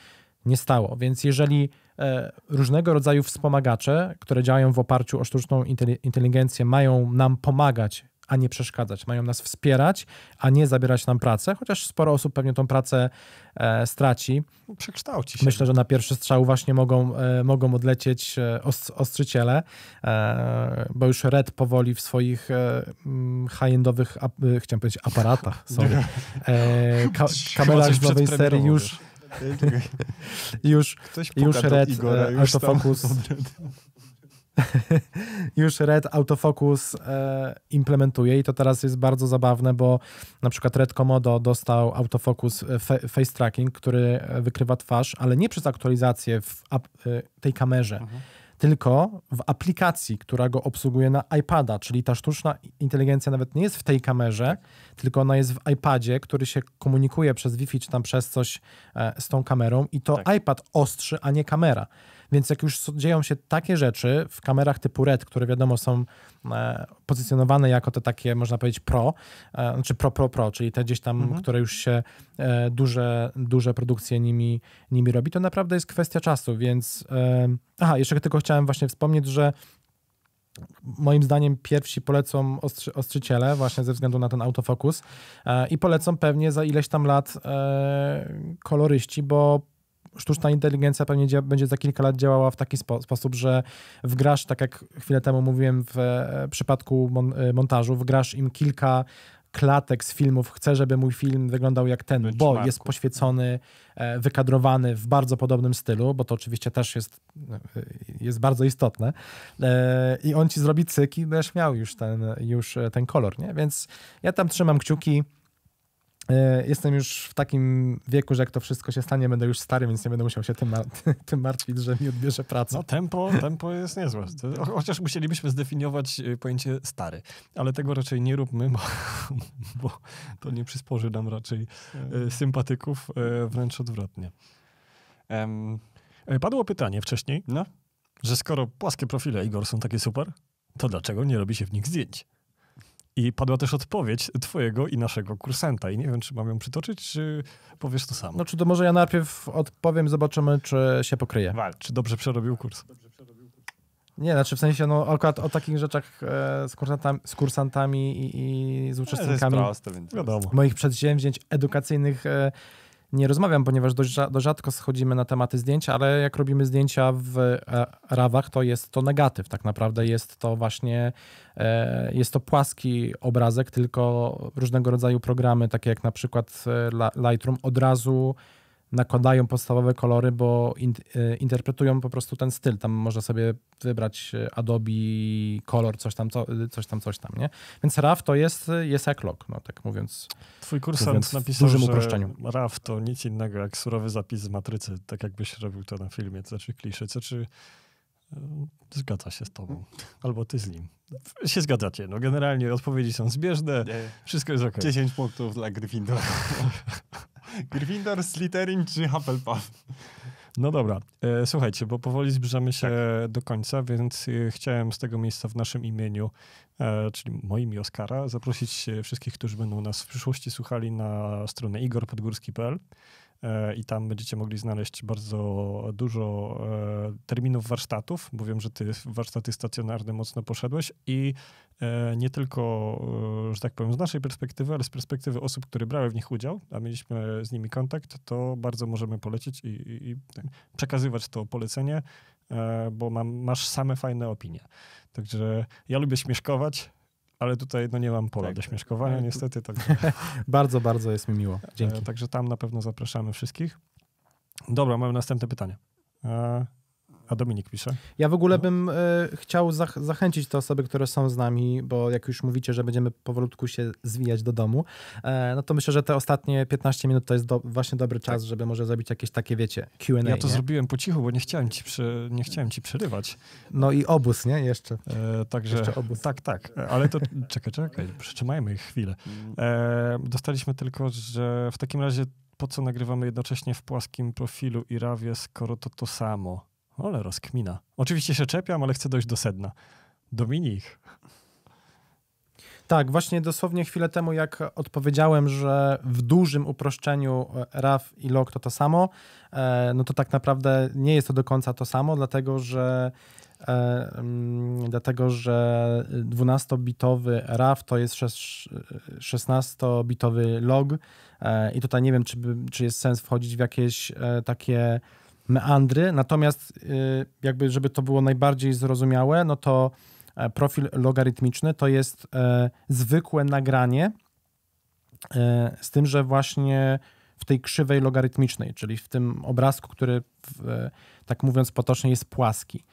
nie stało. Więc jeżeli E, różnego rodzaju wspomagacze, które działają w oparciu o sztuczną inteligencję, mają nam pomagać, a nie przeszkadzać, mają nas wspierać, a nie zabierać nam pracę, chociaż sporo osób pewnie tą pracę e, straci. Przekształci się. Myślę, że na pierwszy strzał właśnie mogą, e, mogą odlecieć ostrzyciele, bo już Red powoli w swoich mm, high-endowych, chciałem powiedzieć aparatach, sorry, ka kamerach z nowej serii już już, Ktoś już red Igora, e, już autofocus. już Red Autofocus e, implementuje i to teraz jest bardzo zabawne, bo na przykład Red Komodo dostał Autofocus fe, Face Tracking, który e, wykrywa twarz, ale nie przez aktualizację w e, tej kamerze. Mhm tylko w aplikacji, która go obsługuje na iPada, czyli ta sztuczna inteligencja nawet nie jest w tej kamerze, tak. tylko ona jest w iPadzie, który się komunikuje przez Wi-Fi czy tam przez coś e, z tą kamerą i to tak. iPad ostrzy, a nie kamera. Więc jak już dzieją się takie rzeczy w kamerach typu RED, które wiadomo są e, pozycjonowane jako te takie, można powiedzieć, pro, e, znaczy pro, pro, pro, czyli te gdzieś tam, mhm. które już się e, duże, duże produkcje nimi, nimi robi, to naprawdę jest kwestia czasu, więc aha, jeszcze tylko chciałem właśnie wspomnieć, że moim zdaniem pierwsi polecą ostrzy, ostrzyciele właśnie ze względu na ten autofokus i polecą pewnie za ileś tam lat koloryści, bo sztuczna inteligencja pewnie będzie za kilka lat działała w taki spo sposób, że wgrasz, tak jak chwilę temu mówiłem w e, przypadku mon e, montażu, wgrasz im kilka klatek z filmów, chcę, żeby mój film wyglądał jak ten, Być bo marku. jest poświecony, e, wykadrowany w bardzo podobnym stylu, bo to oczywiście też jest, e, jest bardzo istotne. I on ci zrobi cyk i będziesz miał już ten, już ten kolor, nie? Więc ja tam trzymam kciuki. E, jestem już w takim wieku, że jak to wszystko się stanie, będę już stary, więc nie będę musiał się tym, mar tym martwić, że mi odbierze pracę. No tempo, tempo jest niezłe. Chociaż musielibyśmy zdefiniować e, pojęcie stary, ale tego raczej nie róbmy, bo, bo to nie przysporzy nam raczej e, mm. sympatyków, wręcz odwrotnie. Padło pytanie wcześniej, no? że skoro płaskie profile Igor są takie super, to dlaczego nie robi się w nich zdjęć? I padła też odpowiedź twojego i naszego kursenta. I nie wiem, czy mam ją przytoczyć, czy powiesz to samo. No, czy to może ja najpierw odpowiem, zobaczymy, czy się pokryje. Wal, czy dobrze przerobił kurs? Nie, znaczy w sensie, no akurat o takich rzeczach e, z, kursantami, z kursantami i, i z no, uczestnikami proste, moich przedsięwzięć edukacyjnych e, nie rozmawiam, ponieważ dość, dość rzadko schodzimy na tematy zdjęcia, ale jak robimy zdjęcia w e, rawach, to jest to negatyw. Tak naprawdę jest to właśnie, e, jest to płaski obrazek, tylko różnego rodzaju programy, takie jak na przykład e, Lightroom, od razu nakładają podstawowe kolory, bo in, e, interpretują po prostu ten styl. Tam można sobie wybrać e, Adobe kolor, coś tam, co, e, coś tam, coś tam, nie? Więc RAW to jest, jest jak log, no tak mówiąc. Twój kursant mówiąc napisał, w dużym uproszczeniu. RAW to nic innego jak surowy zapis z matrycy, tak jakbyś robił to na filmie, to znaczy kliszy, to znaczy Zgadza się z tobą. Albo ty z nim. Się zgadzacie. No generalnie odpowiedzi są zbieżne. Nie. Wszystko jest ok. 10 punktów dla Gryffindora. Gryffindor, Slytherin czy Hufflepuff? No dobra, e, słuchajcie, bo powoli zbliżamy się tak. do końca, więc e, chciałem z tego miejsca w naszym imieniu, e, czyli moim i Oskara, zaprosić wszystkich, którzy będą nas w przyszłości słuchali na stronę igorpodgórski.pl E, i tam będziecie mogli znaleźć bardzo dużo e, terminów warsztatów, bo wiem, że ty warsztaty stacjonarne mocno poszedłeś i e, nie tylko, że tak powiem, z naszej perspektywy, ale z perspektywy osób, które brały w nich udział, a mieliśmy z nimi kontakt, to bardzo możemy polecić i, i, i tak, przekazywać to polecenie, bo mam, masz same fajne opinie. Także ja lubię śmieszkować, ale tutaj no, nie mam pola tak, do tak. śmieszkowania tak, niestety. Także... bardzo, bardzo jest mi miło. E, Dzięki. Także tam na pewno zapraszamy wszystkich. Dobra, mamy następne pytanie. E, a Dominik pisze. Ja w ogóle no. bym y, chciał zach zachęcić te osoby, które są z nami, bo jak już mówicie, że będziemy powolutku się zwijać do domu, e, no to myślę, że te ostatnie 15 minut to jest do, właśnie dobry czas, tak. żeby może zrobić jakieś takie, wiecie, Q&A. Ja to nie? zrobiłem po cichu, bo nie chciałem ci, przy, nie chciałem ci przerywać. No i obóz, nie? Jeszcze. E, także, Jeszcze obóz. Tak, tak. Ale to czekaj, czekaj, przytrzymajmy ich chwilę. E, dostaliśmy tylko, że w takim razie po co nagrywamy jednocześnie w płaskim profilu i rawie, skoro to to samo? Ole, rozkmina. Oczywiście się czepiam, ale chcę dojść do sedna. Dominik. Tak, właśnie dosłownie chwilę temu, jak odpowiedziałem, że w dużym uproszczeniu e, RAF i LOG to to samo, e, no to tak naprawdę nie jest to do końca to samo, dlatego że e, mm, dlatego że 12-bitowy RAW to jest 16-bitowy log i tutaj nie wiem, czy, czy jest sens wchodzić w jakieś takie meandry. Natomiast y, jakby, żeby to było najbardziej zrozumiałe, no to e, profil logarytmiczny to jest e, zwykłe nagranie e, z tym, że właśnie w tej krzywej logarytmicznej, czyli w tym obrazku, który w, tak mówiąc potocznie jest płaski.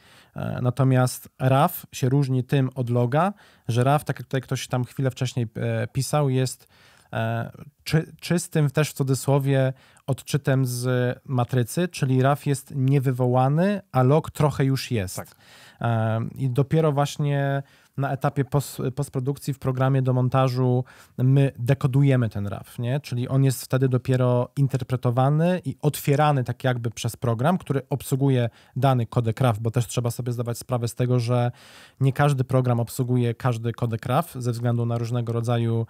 Natomiast RAF się różni tym od loga, że RAF, tak jak tutaj ktoś tam chwilę wcześniej pisał, jest E, czy, czystym też w cudzysłowie odczytem z matrycy, czyli RAF jest niewywołany, a log trochę już jest. Tak. E, I dopiero właśnie na etapie pos, postprodukcji w programie do montażu my dekodujemy ten RAF, nie? czyli on jest wtedy dopiero interpretowany i otwierany tak jakby przez program, który obsługuje dany kodek RAF, bo też trzeba sobie zdawać sprawę z tego, że nie każdy program obsługuje każdy kodek RAF ze względu na różnego rodzaju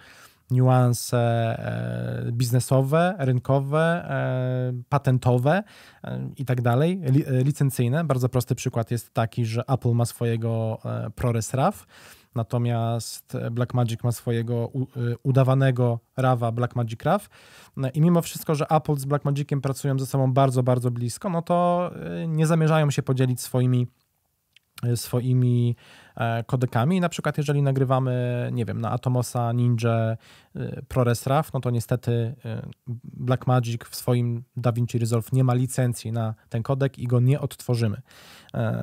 niuanse e, biznesowe, rynkowe, e, patentowe e, i tak dalej, licencyjne. Bardzo prosty przykład jest taki, że Apple ma swojego ProRes RAW, natomiast Blackmagic ma swojego udawanego RAWa Blackmagic RAW no i mimo wszystko, że Apple z Blackmagiciem pracują ze sobą bardzo, bardzo blisko, no to nie zamierzają się podzielić swoimi swoimi E, kodekami. I na przykład, jeżeli nagrywamy, nie wiem, na Atomosa, Ninja, e, ProRes RAW, no to niestety e, Blackmagic w swoim DaVinci Resolve nie ma licencji na ten kodek i go nie odtworzymy.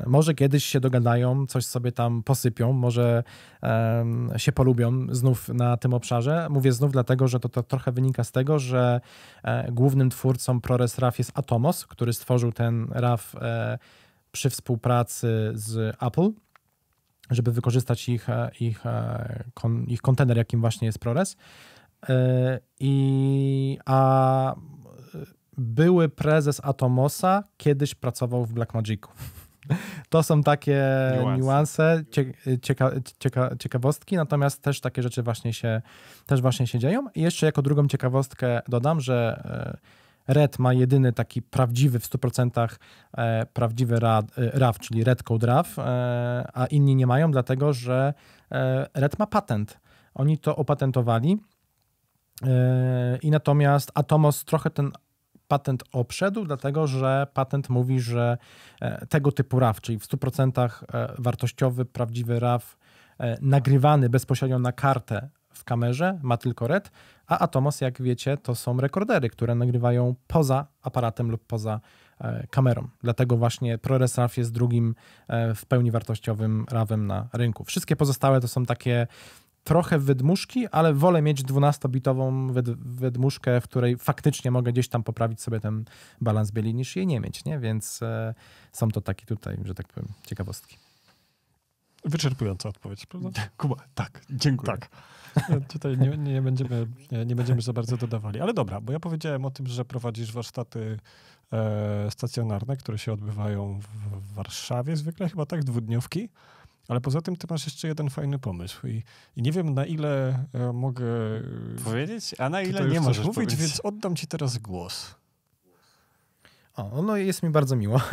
Może kiedyś się dogadają, coś sobie tam posypią, może się polubią znów na tym obszarze. Mówię znów dlatego, że to, to trochę wynika z tego, że głównym twórcą ProRes RAW jest Atomos, który stworzył ten RAW przy współpracy z Apple żeby wykorzystać ich, e, ich, e, ich kontener, jakim właśnie jest ProRes. E, I, a były prezes Atomosa kiedyś pracował w Blackmagicu. To są takie niuanse, cieka, cieka, ciekawostki, natomiast też takie rzeczy właśnie się, też właśnie się dzieją. I jeszcze jako drugą ciekawostkę dodam, że Red ma jedyny taki prawdziwy w 100% e, prawdziwy e, RAW, czyli Red Code RAW, e, a inni nie mają, dlatego że Red ma patent. Oni to opatentowali i natomiast Atomos trochę ten patent obszedł, dlatego że patent mówi, że tego typu RAW, czyli w 100% wartościowy, prawdziwy RAW nagrywany bezpośrednio na kartę w kamerze, ma tylko RED, a Atomos, jak wiecie, to są rekordery, które nagrywają poza aparatem lub poza e, kamerą. Dlatego właśnie ProRes RAW jest drugim e, w pełni wartościowym RAWem na rynku. Wszystkie pozostałe to są takie trochę wydmuszki, ale wolę mieć 12-bitową wydmuszkę, w której faktycznie mogę gdzieś tam poprawić sobie ten balans bieli, niż jej nie mieć, nie? Więc e, są to takie tutaj, że tak powiem, ciekawostki. Wyczerpująca odpowiedź, prawda? Kuba, tak, dziękuję. Tak. Tutaj nie, nie, będziemy, nie będziemy za bardzo dodawali. Ale dobra, bo ja powiedziałem o tym, że prowadzisz warsztaty e, stacjonarne, które się odbywają w Warszawie zwykle, chyba tak, dwudniówki. Ale poza tym ty masz jeszcze jeden fajny pomysł i, i nie wiem na ile e, mogę... Powiedzieć? A na ile nie możesz mówić, powiedzieć. więc oddam ci teraz głos. O, no jest mi bardzo miło.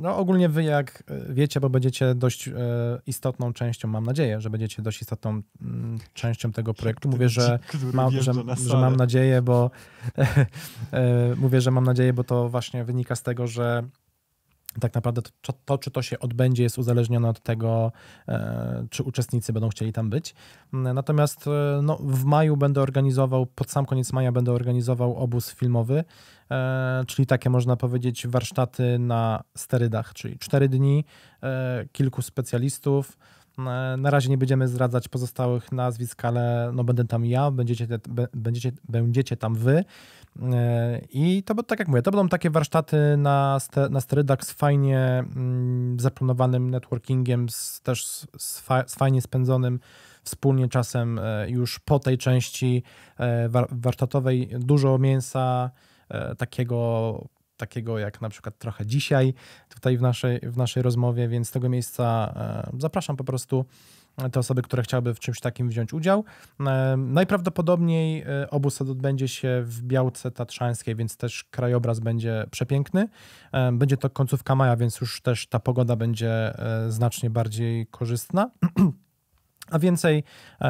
No ogólnie wy jak wiecie, bo będziecie dość e, istotną częścią, mam nadzieję, że będziecie dość istotną mm, częścią tego projektu. Mówię, że, że, że mam nadzieję, bo e, mówię, że mam nadzieję, bo to właśnie wynika z tego, że tak naprawdę to, to, czy to się odbędzie, jest uzależnione od tego, e, czy uczestnicy będą chcieli tam być. Mm, natomiast e, no, w maju będę organizował, pod sam koniec maja będę organizował obóz filmowy, e, czyli takie można powiedzieć warsztaty na sterydach, czyli cztery dni, kilku specjalistów na razie nie będziemy zdradzać pozostałych nazwisk, ale no będę tam ja, będziecie, będziecie, będziecie tam wy. E, I to, tak jak mówię, to będą takie warsztaty na, na sterydach z fajnie mm, zaplanowanym networkingiem, z, też z, z fajnie spędzonym wspólnie czasem e, już po tej części e, warsztatowej. Dużo mięsa takiego takiego jak na przykład trochę dzisiaj tutaj w naszej, w naszej rozmowie, więc z tego miejsca e, zapraszam po prostu te osoby, które chciałyby w czymś takim wziąć udział. E, najprawdopodobniej e, obóz odbędzie się w Białce Tatrzańskiej, więc też krajobraz będzie przepiękny. Będzie to końcówka maja, więc już też ta pogoda będzie znacznie bardziej korzystna. A więcej,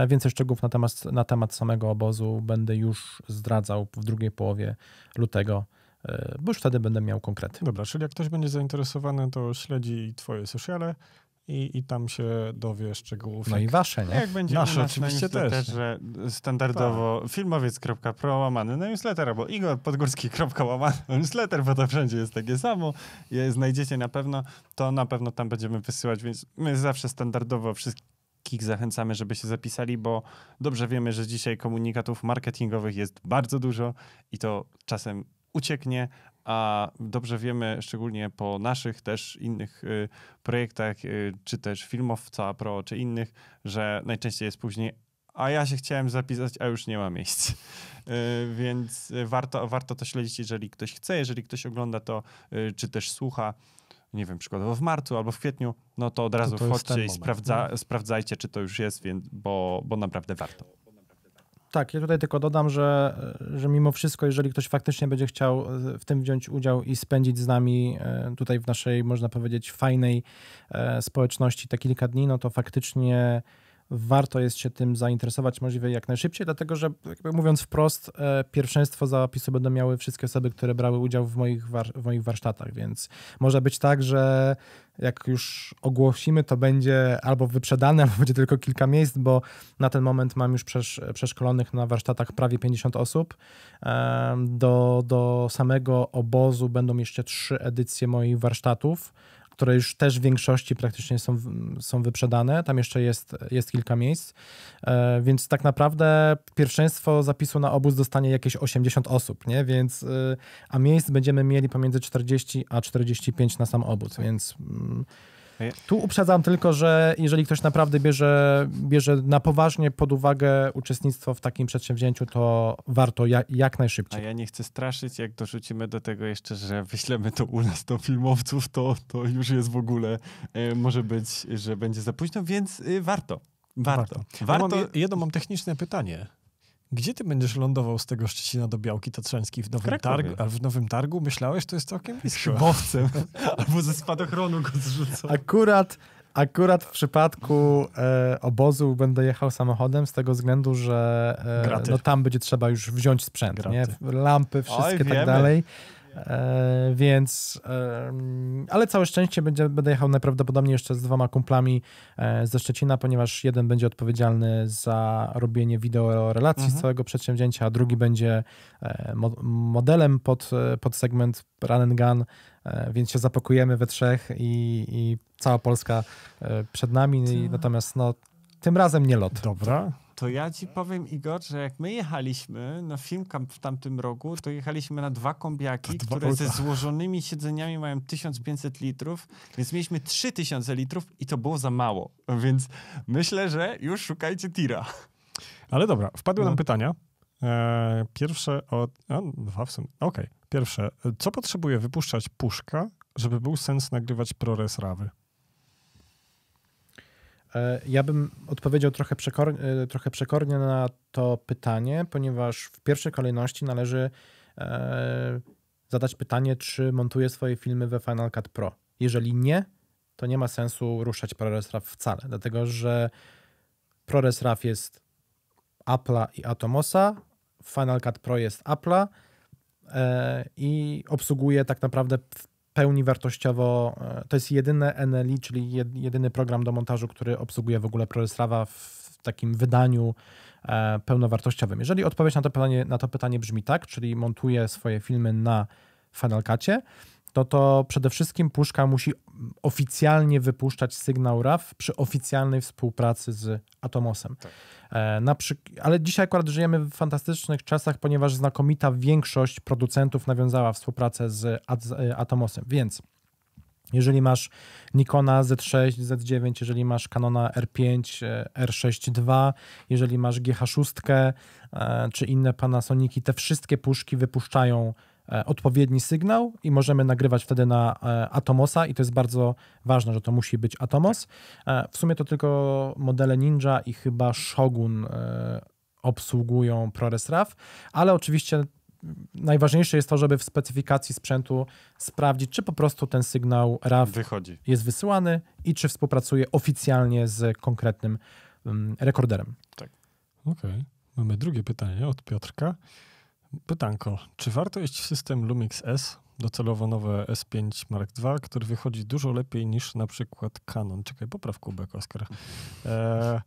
więcej szczegółów na temat, na temat samego obozu będę już zdradzał w drugiej połowie lutego E, bo już wtedy będę miał konkrety. Dobra, czyli jak ktoś będzie zainteresowany, to śledzi twoje sociale i, i tam się dowie szczegółów. No jak, i wasze, nie? Jak będzie Nasze oczywiście na też. Że standardowo tak. filmowiec.pro łamany newsletter, albo igorpodgórski.łamany newsletter, bo to wszędzie jest takie samo. Je znajdziecie na pewno, to na pewno tam będziemy wysyłać, więc my zawsze standardowo wszystkich zachęcamy, żeby się zapisali, bo dobrze wiemy, że dzisiaj komunikatów marketingowych jest bardzo dużo i to czasem ucieknie, a dobrze wiemy, szczególnie po naszych też innych y, projektach, y, czy też filmowca pro, czy innych, że najczęściej jest później a ja się chciałem zapisać, a już nie ma miejsc. Y, więc warto, warto to śledzić, jeżeli ktoś chce, jeżeli ktoś ogląda to, czy też słucha, nie wiem, przykładowo w marcu albo w kwietniu, no to od razu to wchodźcie i sprawdza, no. sprawdzajcie, czy to już jest, więc, bo, bo naprawdę warto. Tak, ja tutaj tylko dodam, że, że mimo wszystko, jeżeli ktoś faktycznie będzie chciał e, w tym wziąć udział i spędzić z nami e, tutaj w naszej, można powiedzieć, fajnej e, społeczności te kilka dni, no to faktycznie warto jest się tym zainteresować możliwie jak najszybciej, dlatego że tak mówiąc wprost, e, pierwszeństwo zapisu będą miały wszystkie osoby, które brały udział w moich, war, w moich warsztatach, więc może być tak, że jak już ogłosimy, to będzie albo wyprzedane, albo będzie tylko kilka miejsc, bo na ten moment mam już przeszkolonych na warsztatach prawie 50 osób. E, do, do samego obozu będą jeszcze trzy edycje moich warsztatów które już też w większości praktycznie są, są wyprzedane. Tam jeszcze jest, jest kilka miejsc, e, więc tak naprawdę pierwszeństwo zapisu na obóz dostanie jakieś 80 osób, nie? Więc, e, a miejsc będziemy mieli pomiędzy 40 a 45 na sam obóz, więc mm, tu uprzedzam tylko, że jeżeli ktoś naprawdę bierze, bierze na poważnie pod uwagę uczestnictwo w takim przedsięwzięciu, to warto jak, jak najszybciej. A ja nie chcę straszyć, jak dorzucimy do tego jeszcze, że wyślemy to u nas do filmowców, to, to już jest w ogóle, e, może być, że będzie za późno, więc y, warto. Warto. warto. warto. mam, jedno mam techniczne pytanie. Gdzie ty będziesz lądował z tego Szczecina do Białki Tatrzańskiej? W Nowym, targu? targu, w nowym targu? Myślałeś, to jest całkiem blisko. Szybowcem. Albo ze spadochronu go zrzucą. Akurat, akurat w przypadku e, obozu będę jechał samochodem z tego względu, że e, no, tam będzie trzeba już wziąć sprzęt. Nie? Lampy, wszystkie Oj, tak dalej. E, więc, e, ale całe szczęście będzie, będę jechał najprawdopodobniej jeszcze z dwoma kumplami e, ze Szczecina, ponieważ jeden będzie odpowiedzialny za robienie wideo relacji mhm. z całego przedsięwzięcia, a drugi będzie e, mo modelem pod, e, pod segment Run and Gun, więc się zapakujemy we trzech i, i cała Polska przed nami, tak. natomiast no, tym razem nie lot. Dobra, to ja ci powiem, Igor, że jak my jechaliśmy na film w tamtym roku, to jechaliśmy na dwa kombiaki, dwa które ze złożonymi siedzeniami mają 1500 litrów, więc mieliśmy 3000 litrów i to było za mało. Więc myślę, że już szukajcie tira. Ale dobra, wpadły no. nam pytania. E, pierwsze od... A, dwa w sumie. Okej. Okay. Pierwsze. Co potrzebuje wypuszczać puszka, żeby był sens nagrywać ProRes Rawy? E, ja bym odpowiedział trochę, przekor, e, trochę przekornie na to pytanie, ponieważ w pierwszej kolejności należy e, zadać pytanie, czy montuje swoje filmy we Final Cut Pro. Jeżeli nie, to nie ma sensu ruszać ProRes RAW wcale, dlatego że ProRes RAW jest Apple'a i Atomosa, Final Cut Pro jest Apple'a i obsługuje tak naprawdę w pełni wartościowo, e, to jest jedyny NLI, czyli jedyny program do montażu, który obsługuje w ogóle ProRestrawa w takim wydaniu e, pełnowartościowym. Jeżeli odpowiedź na to pytanie, na to pytanie brzmi tak, czyli montuję swoje filmy na Final Cutie, to to przede wszystkim puszka musi oficjalnie wypuszczać sygnał RAW przy oficjalnej współpracy z Atomosem. Tak. E, na przy... Ale dzisiaj akurat żyjemy w fantastycznych czasach, ponieważ znakomita większość producentów nawiązała współpracę z, z e, Atomosem, więc... Jeżeli masz Nikona Z6, Z9, jeżeli masz Canona R5, R6 II, jeżeli masz GH6 e, czy inne Panasoniki, te wszystkie puszki wypuszczają E, odpowiedni sygnał i możemy nagrywać wtedy na e, Atomosa i to jest bardzo ważne, że to musi być Atomos. E, w sumie to tylko modele Ninja i chyba Shogun obsługują ProRes RAW, ale oczywiście najważniejsze jest to, żeby w specyfikacji sprzętu sprawdzić, czy po prostu ten sygnał RAW Wychodzi. jest wysyłany i czy współpracuje oficjalnie z konkretnym mm, rekorderem. Tak. Okej. Okay. Mamy drugie pytanie od Piotrka. Pytanko, czy warto iść w system Lumix S, docelowo nowe S5 Mark II, który wychodzi dużo lepiej niż na przykład Canon? Czekaj, popraw kubek, Oskar. E,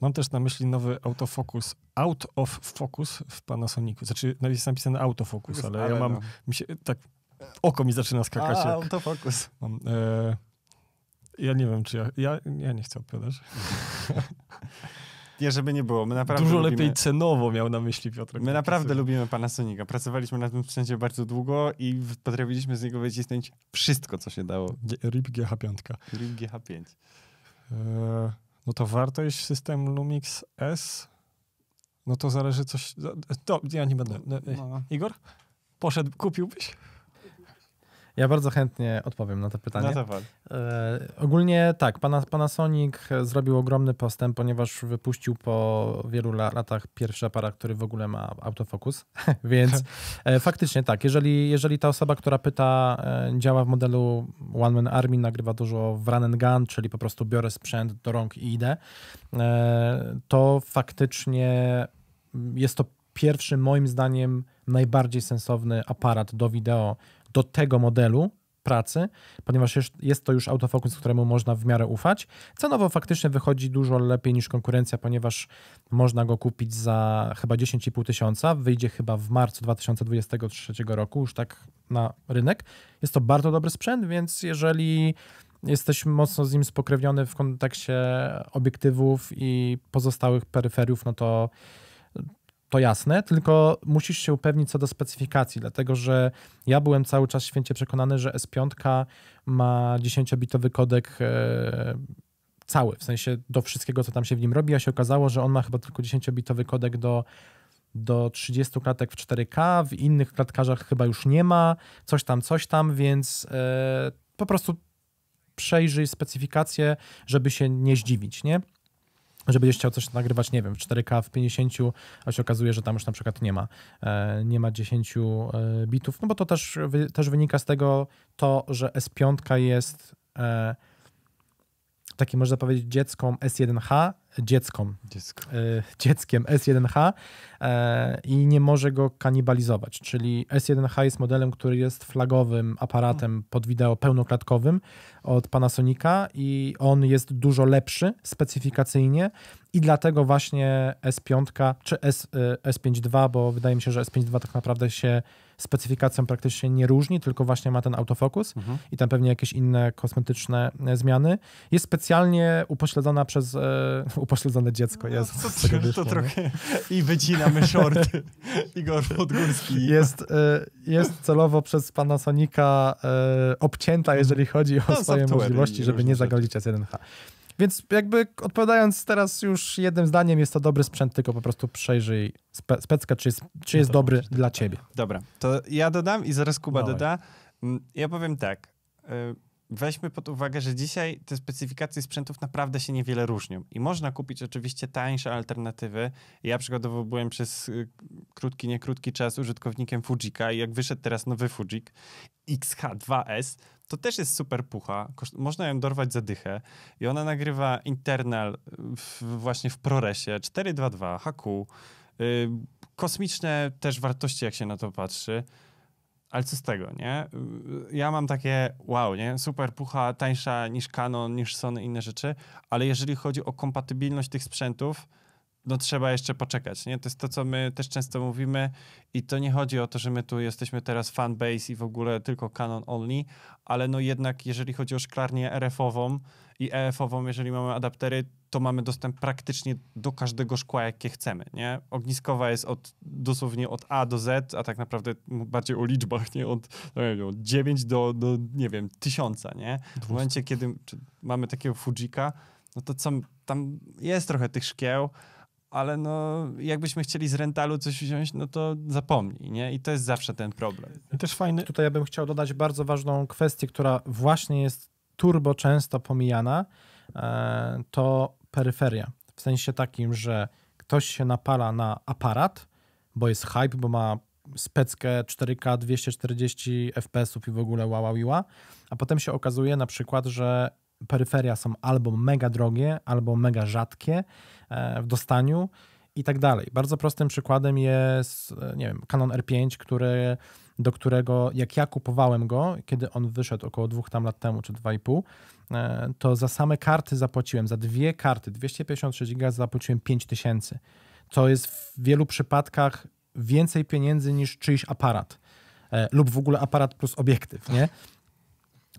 mam też na myśli nowy autofocus, out of focus w Panasonicu. Znaczy, no, jest napisane autofocus, ale, ale ja mam, no. mi się, tak, oko mi zaczyna skakać. A, autofocus. Mam, e, ja nie wiem, czy ja, ja, ja nie chcę odpowiadać. Nie, żeby nie było. My naprawdę Dużo lubimy... lepiej cenowo miał na myśli Piotr. My naprawdę lubimy pana Sonika. Pracowaliśmy na tym sprzęcie bardzo długo i potrafiliśmy z niego wycisnąć wszystko, co się dało. RIP GH5. RIP GH5. E, no to wartość systemu Lumix S, no to zależy coś... To ja nie będę... No. no. Igor? Poszedł, kupiłbyś? Ja bardzo chętnie odpowiem na to pytanie. No to E, ogólnie tak, Panasonic zrobił ogromny postęp, ponieważ wypuścił po wielu latach pierwszy aparat, który w ogóle ma autofokus. Więc e, faktycznie tak, jeżeli, jeżeli ta osoba, która pyta, e, działa w modelu One Man Army, nagrywa dużo w run and gun, czyli po prostu biorę sprzęt do rąk i idę, e, to faktycznie jest to pierwszy, moim zdaniem, najbardziej sensowny aparat do wideo, do tego modelu pracy, ponieważ jest to już autofokus, któremu można w miarę ufać. Cenowo faktycznie wychodzi dużo lepiej niż konkurencja, ponieważ można go kupić za chyba 10,5 tysiąca. Wyjdzie chyba w marcu 2023 roku, już tak na rynek. Jest to bardzo dobry sprzęt, więc jeżeli jesteś mocno z nim spokrewniony w kontekście obiektywów i pozostałych peryferiów, no to to jasne, tylko musisz się upewnić co do specyfikacji, dlatego że ja byłem cały czas święcie przekonany, że S5 ma 10-bitowy kodek e, cały, w sensie do wszystkiego, co tam się w nim robi, a się okazało, że on ma chyba tylko 10-bitowy kodek do do 30 klatek w 4K, w innych klatkarzach chyba już nie ma, coś tam, coś tam, więc e, po prostu przejrzyj specyfikację, żeby się nie zdziwić, nie? że będziesz chciał coś nagrywać, nie wiem, w 4K, w 50, a się okazuje, że tam już na przykład nie ma, e, nie ma 10 e, bitów, no bo to też, też wynika z tego to, że S5 jest e, takim, można powiedzieć, dziecką S1H dzieckom. Dziecko. E, dzieckiem S1H e, i nie może go kanibalizować. Czyli S1H jest modelem, który jest flagowym aparatem pod wideo pełnoklatkowym od Panasonica i on jest dużo lepszy specyfikacyjnie i dlatego właśnie S5 czy S, e, S5.2, bo wydaje mi się, że S5.2 tak naprawdę się specyfikacją praktycznie nie różni, tylko właśnie ma ten autofokus mhm. i tam pewnie jakieś inne kosmetyczne zmiany. Jest specjalnie upośledzona przez, upośledzone dziecko. No, to, wyszło, tak to trochę... I wycinamy shorty. Igor Podgórski. Jest, e, jest celowo przez pana Sonika e, obcięta, jeżeli chodzi o no, swoje możliwości, żeby nie zagolić S1H. Więc jakby odpowiadając teraz już jednym zdaniem, jest to dobry sprzęt, tylko po prostu przejrzyj spe czy jest, czy jest no dobry dla ciebie. Dobra, to ja dodam i zaraz Kuba Dawaj. doda. Mm, ja powiem tak. Y weźmy pod uwagę, że dzisiaj te specyfikacje sprzętów naprawdę się niewiele różnią. I można kupić oczywiście tańsze alternatywy. Ja przykładowo byłem przez y, krótki, niekrótki czas użytkownikiem Fujika i jak wyszedł teraz nowy Fujik XH2S, to też jest super pucha. Można ją dorwać za dychę i ona nagrywa internal w, właśnie w ProResie 422 HQ. Y, kosmiczne też wartości, jak się na to patrzy ale co z tego, nie? Y, ja mam takie, wow, nie? Super pucha, tańsza niż Canon, niż Sony, inne rzeczy, ale jeżeli chodzi o kompatybilność tych sprzętów, no trzeba jeszcze poczekać, nie? To jest to, co my też często mówimy i to nie chodzi o to, że my tu jesteśmy teraz fanbase i w ogóle tylko canon only, ale no jednak jeżeli chodzi o szklarnię RF-ową i EF-ową, jeżeli mamy adaptery, to mamy dostęp praktycznie do każdego szkła, jakie chcemy, nie? Ogniskowa jest od, dosłownie od A do Z, a tak naprawdę bardziej o liczbach, nie? Od, no nie wiem, od 9 do, do, nie wiem, tysiąca, nie? W momencie, kiedy mamy takiego Fujika, no to co, tam jest trochę tych szkieł, ale no, jakbyśmy chcieli z rentalu coś wziąć, no to zapomnij, nie? I to jest zawsze ten problem. I też fajny, tutaj ja bym chciał dodać bardzo ważną kwestię, która właśnie jest turbo często pomijana, e, to peryferia. W sensie takim, że ktoś się napala na aparat, bo jest hype, bo ma speckę 4K 240 fps i w ogóle wow, wow, wow, a potem się okazuje na przykład, że peryferia są albo mega drogie, albo mega rzadkie e, w dostaniu i tak dalej. Bardzo prostym przykładem jest, e, nie wiem, Canon R5, który, do którego jak ja kupowałem go, kiedy on wyszedł około dwóch tam lat temu, czy dwa i pół, e, to za same karty zapłaciłem, za dwie karty 256 GB zapłaciłem 5000. To jest w wielu przypadkach więcej pieniędzy niż czyjś aparat lub w ogóle aparat plus obiektyw, nie?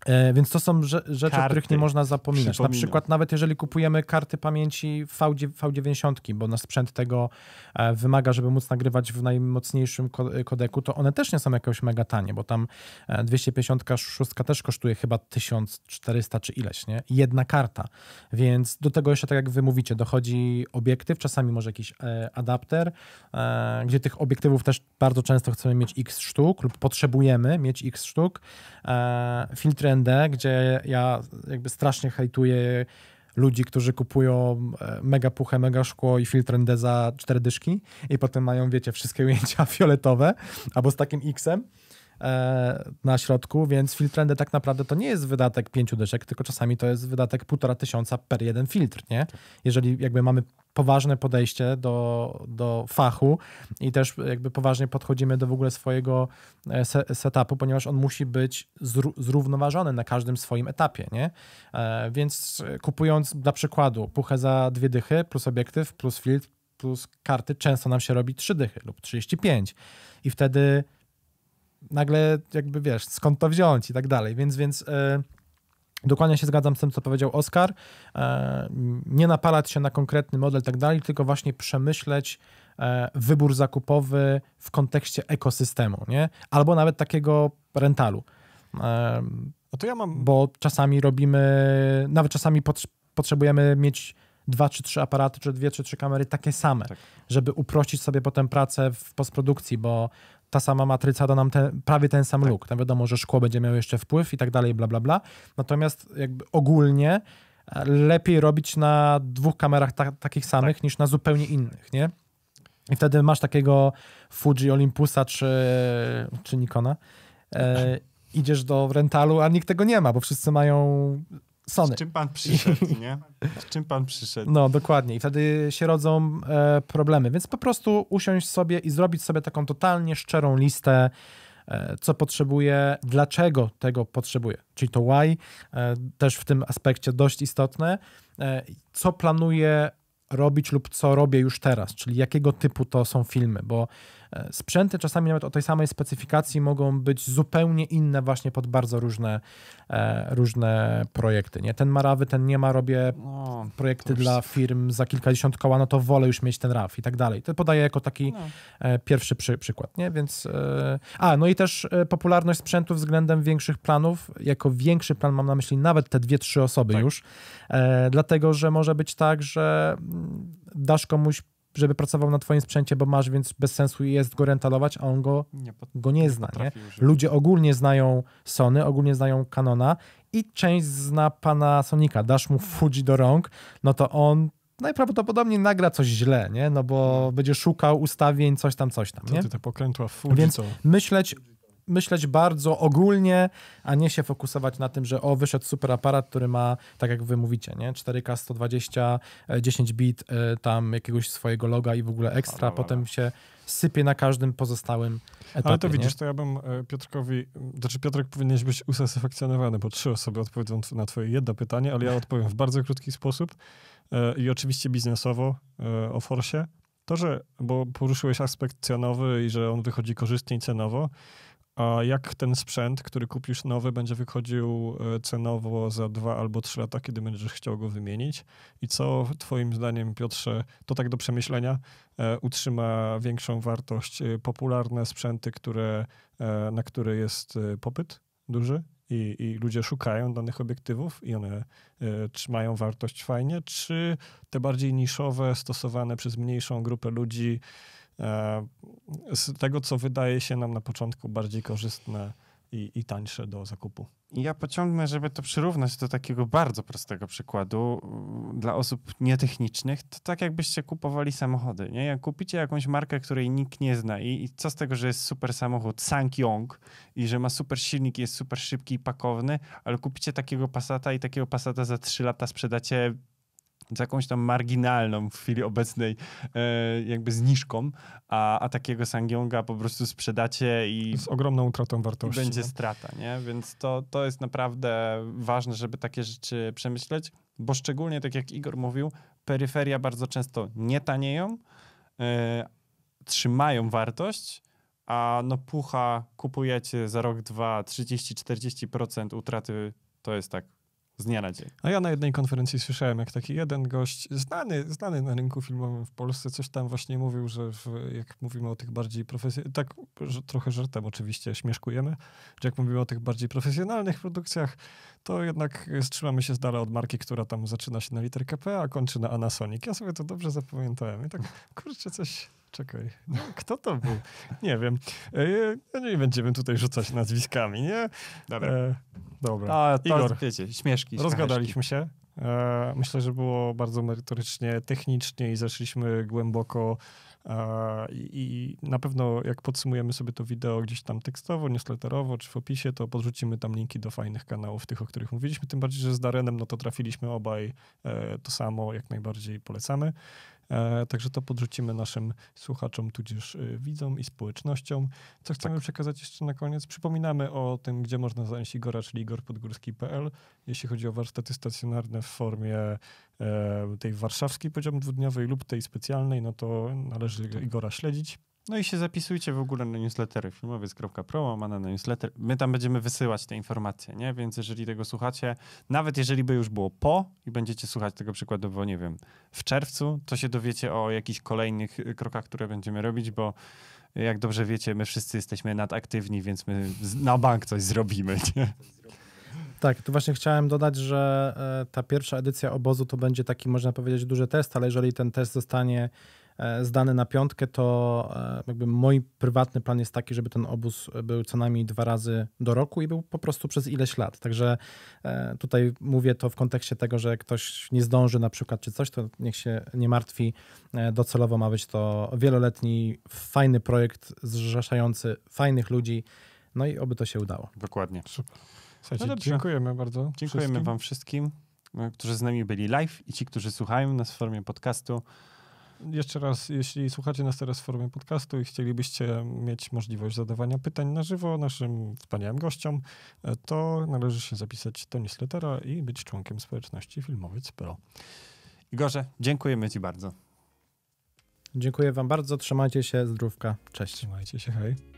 E, więc to są rzeczy, karty. o których nie można zapominać. Na przykład nawet jeżeli kupujemy karty pamięci V90, bo nasz sprzęt tego e, wymaga, żeby móc nagrywać w najmocniejszym kodeku, to one też nie są jakoś mega tanie, bo tam 256 e, też kosztuje chyba 1400 czy ileś, nie? Jedna karta. Więc do tego jeszcze, tak jak wy mówicie, dochodzi obiektyw, czasami może jakiś adapter, gdzie tych obiektywów też bardzo często chcemy mieć x sztuk lub potrzebujemy mieć x sztuk. Filtry gdzie ja jakby strasznie hejtuję ludzi, którzy kupują e, mega puchę, mega szkło i filtr ND za cztery dyszki i potem mają, wiecie, wszystkie ujęcia fioletowe albo z takim X-em E, na środku, więc filtrendy tak naprawdę to nie jest wydatek pięciu dyszek, tylko czasami to jest wydatek półtora tysiąca per jeden filtr, nie? Jeżeli jakby mamy poważne podejście do, do fachu i też jakby poważnie podchodzimy do w ogóle swojego e, setupu, ponieważ on musi być zrównoważony na każdym swoim etapie, nie? E, więc kupując dla przykładu puchę za dwie dychy plus obiektyw plus filtr plus karty, często nam się robi trzy dychy lub 35 i wtedy nagle jakby wiesz, skąd to wziąć i tak dalej, więc, więc e, Dokładnie się zgadzam z tym, co powiedział Oskar. E, nie napalać się na konkretny model, i tak dalej, tylko właśnie przemyśleć e, wybór zakupowy w kontekście ekosystemu, nie? albo nawet takiego rentalu. No to ja mam. Bo czasami robimy, nawet czasami potrzebujemy mieć dwa czy trzy aparaty, czy dwie czy trzy kamery takie same, tak. żeby uprościć sobie potem pracę w postprodukcji, bo ta sama matryca da nam te, prawie ten sam tak. luk. Tam wiadomo, że szkło będzie miało jeszcze wpływ i tak dalej, bla, bla, bla. Natomiast jakby ogólnie e, lepiej robić na dwóch kamerach ta takich samych tak. niż na zupełnie innych, nie? I wtedy masz takiego Fuji Olympusa czy, czy Nikona. E, idziesz do rentalu, a nikt tego nie ma, bo wszyscy mają Sony. Z czym pan przyszedł, nie? Z czym pan przyszedł. No, dokładnie. I wtedy się rodzą e, problemy. Więc po prostu usiąść sobie i zrobić sobie taką totalnie szczerą listę, e, co potrzebuje, dlaczego tego potrzebuje. Czyli to why, e, też w tym aspekcie dość istotne. E, co planuję robić lub co robię już teraz, czyli jakiego typu to są filmy, bo E, sprzęty czasami nawet o tej samej specyfikacji mogą być zupełnie inne właśnie pod bardzo różne, e, różne projekty. Nie? Ten ma rawy, ten nie ma, robię no, projekty dla firm za kilkadziesiąt koła, no to wolę już mieć ten raw i tak dalej. To podaję jako taki no. E, pierwszy przy, przykład. Nie? Więc, a, no i też popularność sprzętu względem większych planów. Jako większy plan mam na myśli nawet te dwie, trzy osoby tak. już, dlatego, że może być tak, że mm, dasz komuś żeby pracował na twoim sprzęcie, bo masz, więc bez sensu jest go rentalować, a on go nie, pot- go nie, zna. Nie? Ludzie ogólnie znają Sony, ogólnie znają Canona i część zna pana Sonika. Dasz mu Fuji do rąk, no to on najprawdopodobniej nagra coś źle, nie? No bo no. będzie szukał ustawień, coś tam, coś tam, nie? ty, te pokrętła Fuji, Więc myśleć myśleć bardzo ogólnie, a nie się fokusować na tym, że o, wyszedł super aparat, który ma, tak jak wy mówicie, nie? 4K 120, 10 bit, e, tam jakiegoś swojego loga i w ogóle ekstra, potem się sypie na każdym pozostałym etapie. Ale to widzisz, nie? to ja bym e, Piotrkowi, znaczy Piotrek powinieneś być usatysfakcjonowany, bo trzy osoby odpowiedzą na twoje jedno pytanie, ale ja odpowiem w bardzo krótki sposób e, i oczywiście biznesowo o Forsie. To, że, bo poruszyłeś aspekt cenowy i że on wychodzi korzystniej cenowo, a jak ten sprzęt, który kupisz nowy, będzie wychodził e, cenowo za dwa albo trzy lata, kiedy będziesz chciał go wymienić? I co Twoim zdaniem, Piotrze, to tak do przemyślenia, e, utrzyma większą wartość e, popularne sprzęty, które, na które jest popyt duży? I, i, ludzie szukają danych obiektywów i one trzymają wartość fajnie, czy te bardziej niszowe, stosowane przez mniejszą grupę ludzi, E, z tego, co wydaje się nam na początku bardziej korzystne i, i tańsze do zakupu. Ja pociągnę, żeby to przyrównać do takiego bardzo prostego przykładu mm, dla osób nietechnicznych, to tak jakbyście kupowali samochody. Nie? Jak kupicie jakąś markę, której nikt nie zna i, i co z tego, że jest super samochód Sankyong i że ma super silnik, jest super szybki i pakowny, ale kupicie takiego Passata i takiego Passata za 3 lata sprzedacie z jakąś tam marginalną w chwili obecnej e, jakby zniżką, a, a takiego Sangionga po prostu sprzedacie i... Z ogromną utratą wartości. Będzie no. strata, nie? Więc to, to jest naprawdę ważne, żeby takie rzeczy przemyśleć, bo szczególnie, tak jak Igor mówił, peryferia bardzo często nie tanieją, e, trzymają wartość, a no pucha kupujecie za rok, dwa, 30-40% utraty, to jest tak z dnia na dzień. A ja na jednej konferencji słyszałem, jak taki jeden gość, znany, znany na rynku filmowym w Polsce, coś tam właśnie mówił, że w, jak mówimy o tych bardziej profesjonalnych, tak że trochę żartem oczywiście śmieszkujemy, że jak mówimy o tych bardziej profesjonalnych produkcjach, to jednak trzymamy się z dala od marki, która tam zaczyna się na literkę P, a kończy na Anasonic. Ja sobie to dobrze zapamiętałem i tak, kurczę, coś, Czekaj, no, kto to był? Nie wiem. E, no nie będziemy tutaj rzucać nazwiskami, nie? Dobra. E, dobra. A, to, Igor, wiecie, śmieszki. Rozgadaliśmy się. E, myślę, że było bardzo merytorycznie, technicznie i zeszliśmy głęboko e, i na pewno, jak podsumujemy sobie to wideo gdzieś tam tekstowo, newsletterowo czy w opisie, to podrzucimy tam linki do fajnych kanałów, tych, o których mówiliśmy. Tym bardziej, że z Darenem no to trafiliśmy obaj e, to samo, jak najbardziej polecamy. E, także to podrzucimy naszym słuchaczom, tudzież y, widzom i społecznościom. Co chcemy tak. przekazać jeszcze na koniec? Przypominamy o tym, gdzie można znaleźć Igora, czyli igorpodgórski.pl, jeśli chodzi o warsztaty stacjonarne w formie e, tej warszawskiej, poziom dwudniowej lub tej specjalnej, no to należy tak. Igora śledzić. No i się zapisujcie w ogóle na newslettery filmowiec.pro, ma na newsletter. My tam będziemy wysyłać te informacje, nie? Więc jeżeli tego słuchacie, nawet jeżeli by już było po i będziecie słuchać tego przykładowo, nie wiem, w czerwcu, to się dowiecie o jakichś kolejnych y, krokach, które będziemy robić, bo jak dobrze wiecie, my wszyscy jesteśmy nadaktywni, więc my na bank coś zrobimy, nie? Tak, tu właśnie chciałem dodać, że e, ta pierwsza edycja obozu to będzie taki, można powiedzieć, duży test, ale jeżeli ten test zostanie E, zdane na piątkę, to e, jakby mój prywatny plan jest taki, żeby ten obóz był co najmniej dwa razy do roku i był po prostu przez ileś lat. Także e, tutaj mówię to w kontekście tego, że ktoś nie zdąży na przykład czy coś, to niech się nie martwi. Docelowo ma być to wieloletni, fajny projekt zrzeszający fajnych ludzi. No i oby to się udało. Dokładnie. Super. no dziękujemy bardzo. Dziękujemy wszystkim. Wam wszystkim, którzy z nami byli live i ci, którzy słuchają nas w formie podcastu jeszcze raz, jeśli słuchacie nas teraz w formie podcastu i chcielibyście mieć możliwość zadawania pytań na żywo naszym wspaniałym gościom, e, to należy się zapisać do newslettera i być członkiem społeczności Filmowiec Pro. Igorze, dziękujemy Ci bardzo. Dziękuję Wam bardzo. Trzymajcie się, zdrówka. Cześć. Trzymajcie się, hej.